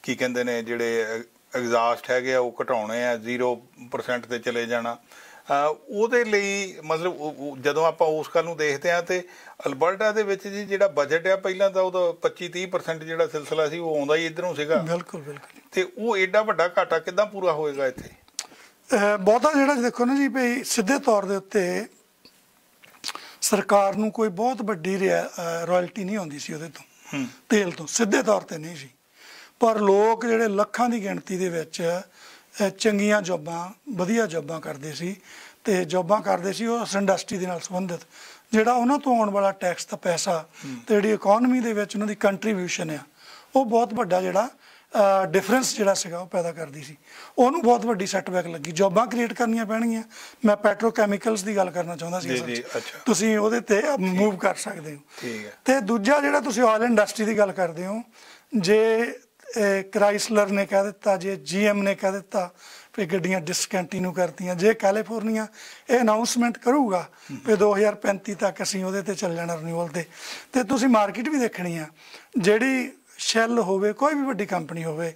ਕੀ ਕਹਿੰਦੇ ਨੇ ਜਿਹੜੇ ਐਗਜ਼ਾਸਟ ਹੈਗੇ ਆ ਉਹ ਘਟਾਉਣੇ ਆ 0% ਤੇ ਚਲੇ ਜਾਣਾ ਉਹਦੇ ਲਈ ਮਤਲਬ ਜਦੋਂ ਆਪਾਂ ਉਸ ਕੱਲ ਨੂੰ ਦੇਖਦੇ ਆ ਤੇ ਅਲਬਰਟਾ ਦੇ ਵਿੱਚ ਜੀ ਜਿਹੜਾ ਬਜਟ ਆ ਪਹਿਲਾਂ ਤਾਂ ਉਹਦਾ 25 30% ਜਿਹੜਾ ਸਿਲਸਿਲਾ ਸੀ ਉਹ ਆਉਂਦਾ ਹੀ ਇਧਰੋਂ ਸੀਗਾ ਬਿਲਕੁਲ ਬਿਲਕੁਲ ਤੇ ਉਹ ਐਡਾ ਵੱਡਾ ਘਾਟਾ ਕਿਦਾਂ ਪੂਰਾ ਹੋਏਗਾ ਇੱਥੇ ਬਹੁਤਾ ਜਿਹੜਾ ਦੇਖੋ ਨਾ ਜੀ ਭਈ ਸਿੱਧੇ ਤੌਰ ਦੇ ਉੱਤੇ ਸਰਕਾਰ ਨੂੰ ਕੋਈ ਬਹੁਤ ਵੱਡੀ ਰਾਇਲਟੀ ਨਹੀਂ ਆਉਂਦੀ ਸੀ ਉਹਦੇ ਤੋਂ ਤੇਲ ਤੋਂ ਸਿੱਧੇ ਤੌਰ ਤੇ ਨਹੀਂ ਸੀ ਪਰ ਲੋਕ ਜਿਹੜੇ ਲੱਖਾਂ ਦੀ ਗਿਣਤੀ ਦੇ ਵਿੱਚ ਚੰਗੀਆਂ ਜੌਬਾਂ ਵਧੀਆ ਜੌਬਾਂ ਕਰਦੇ ਸੀ ਤੇ ਜੌਬਾਂ ਕਰਦੇ ਸੀ ਉਹ ਉਸ ਇੰਡਸਟਰੀ ਦੇ ਨਾਲ ਸੰਬੰਧਿਤ ਜਿਹੜਾ ਉਹਨਾਂ ਤੋਂ ਆਉਣ ਵਾਲਾ ਟੈਕਸ ਦਾ ਪੈਸਾ ਤੇ ਜਿਹੜੀ ਇਕਨੋਮੀ ਦੇ ਵਿੱਚ ਉਹਨਾਂ ਦੀ ਕੰਟਰੀਬਿਊਸ਼ਨ ਆ ਉਹ ਬਹੁਤ ਵੱਡਾ ਜਿਹੜਾ ਡਿਫਰੈਂਸ ਜਿਹੜਾ ਸੀਗਾ ਉਹ ਪੈਦਾ ਕਰਦੀ ਸੀ ਉਹਨੂੰ ਬਹੁਤ ਵੱਡੀ ਸੈਟਬੈਕ ਲੱਗੀ ਜੌਬਾਂ ਕ੍ਰੀਏਟ ਕਰਨੀਆਂ ਪੈਣਗੀਆਂ ਮੈਂ ਪੈਟਰੋਕੈਮੀਕਲਸ ਦੀ ਗੱਲ ਕਰਨਾ ਚਾਹੁੰਦਾ ਸੀ ਜੀ ਤੁਸੀਂ ਉਹਦੇ ਤੇ ਮੂਵ ਕਰ ਸਕਦੇ ਹੋ ਠੀਕ ਹੈ ਤੇ ਦੂਜਾ ਜਿਹੜਾ ਤੁਸੀਂ ਆਇਲ ਇੰਡਸਟਰੀ ਦੀ ਗੱਲ ਕਰਦੇ ਹੋ ਜੇ ਕ੍ਰਾਈਸਲਰ ਨੇ ਕਹਿ ਦਿੱਤਾ ਜੇ ਜੀਐਮ ਨੇ ਕਹਿ ਦਿੱਤਾ ਵੀ ਗੱਡੀਆਂ ਡਿਸਕੰਟੀਨਿਊ ਕਰਤੀਆਂ ਜੇ ਕੈਲੀਫੋਰਨੀਆ ਇਹ ਅਨਾਉਂਸਮੈਂਟ ਕਰੂਗਾ ਵੀ 2035 ਤੱਕ ਅਸੀਂ ਉਹਦੇ ਤੇ ਚੱਲ ਜਾਣਾ ਰਿਨਿਊਅਲ ਤੇ ਤੇ ਤੁਸੀਂ ਮਾਰਕੀਟ ਵੀ ਦੇਖਣੀ ਆ ਜਿਹੜੀ ਸ਼ੈਲ ਹੋਵੇ ਕੋਈ ਵੀ ਵੱਡੀ ਕੰਪਨੀ ਹੋਵੇ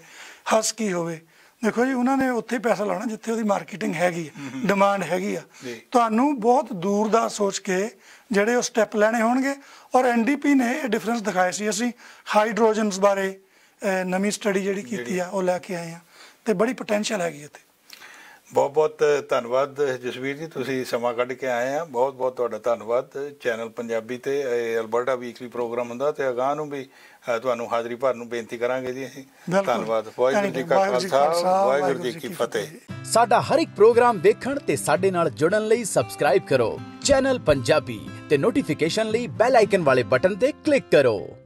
ਹਸਕੀ ਹੋਵੇ ਦੇਖੋ ਜੀ ਉਹਨਾਂ ਨੇ ਉੱਥੇ ਪੈਸਾ ਲਾਉਣਾ ਜਿੱਥੇ ਉਹਦੀ ਮਾਰਕੀਟਿੰਗ ਹੈਗੀ ਆ ਡਿਮਾਂਡ ਹੈਗੀ ਆ ਤੁਹਾਨੂੰ ਬਹੁਤ ਦੂਰ ਦਾ ਸੋਚ ਕੇ ਜਿਹੜੇ ਉਹ ਸਟੈਪ ਲੈਣੇ ਹੋਣਗੇ ਔਰ ਐਨਡੀਪੀ ਨੇ ਇਹ ਡਿਫਰੈਂਸ ਦਿਖਾਇਆ ਸੀ ਅਸੀਂ ਹਾਈਡਰੋਜਨਸ ਬਾਰੇ ਨਵੀਂ ਸਟੱਡੀ ਜਿਹੜੀ ਕੀਤੀ ਆ ਉਹ ਲੈ ਕੇ ਆਏ ਆ ਤੇ ਬੜੀ ਪੋਟੈਂਸ਼ੀਅਲ ਹੈਗੀ ਇੱਥੇ ਬਹੁਤ ਬਹੁਤ ਧੰਨਵਾਦ ਜਸਵੀਰ ਜੀ ਤੁਸੀਂ ਸਮਾਂ ਕੱਢ ਕੇ ਆਏ ਆ ਬਹੁਤ ਬਹੁਤ ਤੁਹਾਡਾ ਧੰਨਵਾਦ ਚੈਨਲ ਪੰਜਾਬੀ ਤੇ ਅਲਬਰਟਾ ਵੀਕਲੀ ਪ੍ਰੋਗਰਾਮ ਹੁੰਦਾ ਤੇ ਅਗਾਹ ਨੂੰ ਵੀ ਤੁਹਾਨੂੰ ਹਾਜ਼ਰੀ ਭਰਨ ਨੂੰ ਬੇਨਤੀ ਕਰਾਂਗੇ ਜੀ ਅਸੀਂ ਧੰਨਵਾਦ ਵਾਹਿਗੁਰੂ ਜੀ ਕਾ ਖਾਲਸਾ ਵਾਹਿਗੁਰੂ ਜੀ ਕੀ ਫਤਿਹ ਸਾਡਾ ਹਰ ਇੱਕ ਪ੍ਰੋਗਰਾਮ ਦੇਖਣ ਤੇ ਸਾਡੇ ਨਾਲ ਜੁੜਨ ਲਈ ਸਬਸਕ੍ਰਾਈਬ ਕਰੋ ਚੈਨਲ ਪੰਜਾਬੀ ਤੇ ਨੋਟੀਫਿਕੇਸ਼ਨ ਲਈ ਬੈਲ ਆਈਕਨ ਵਾਲੇ ਬਟਨ ਤੇ ਕਲਿੱਕ ਕਰੋ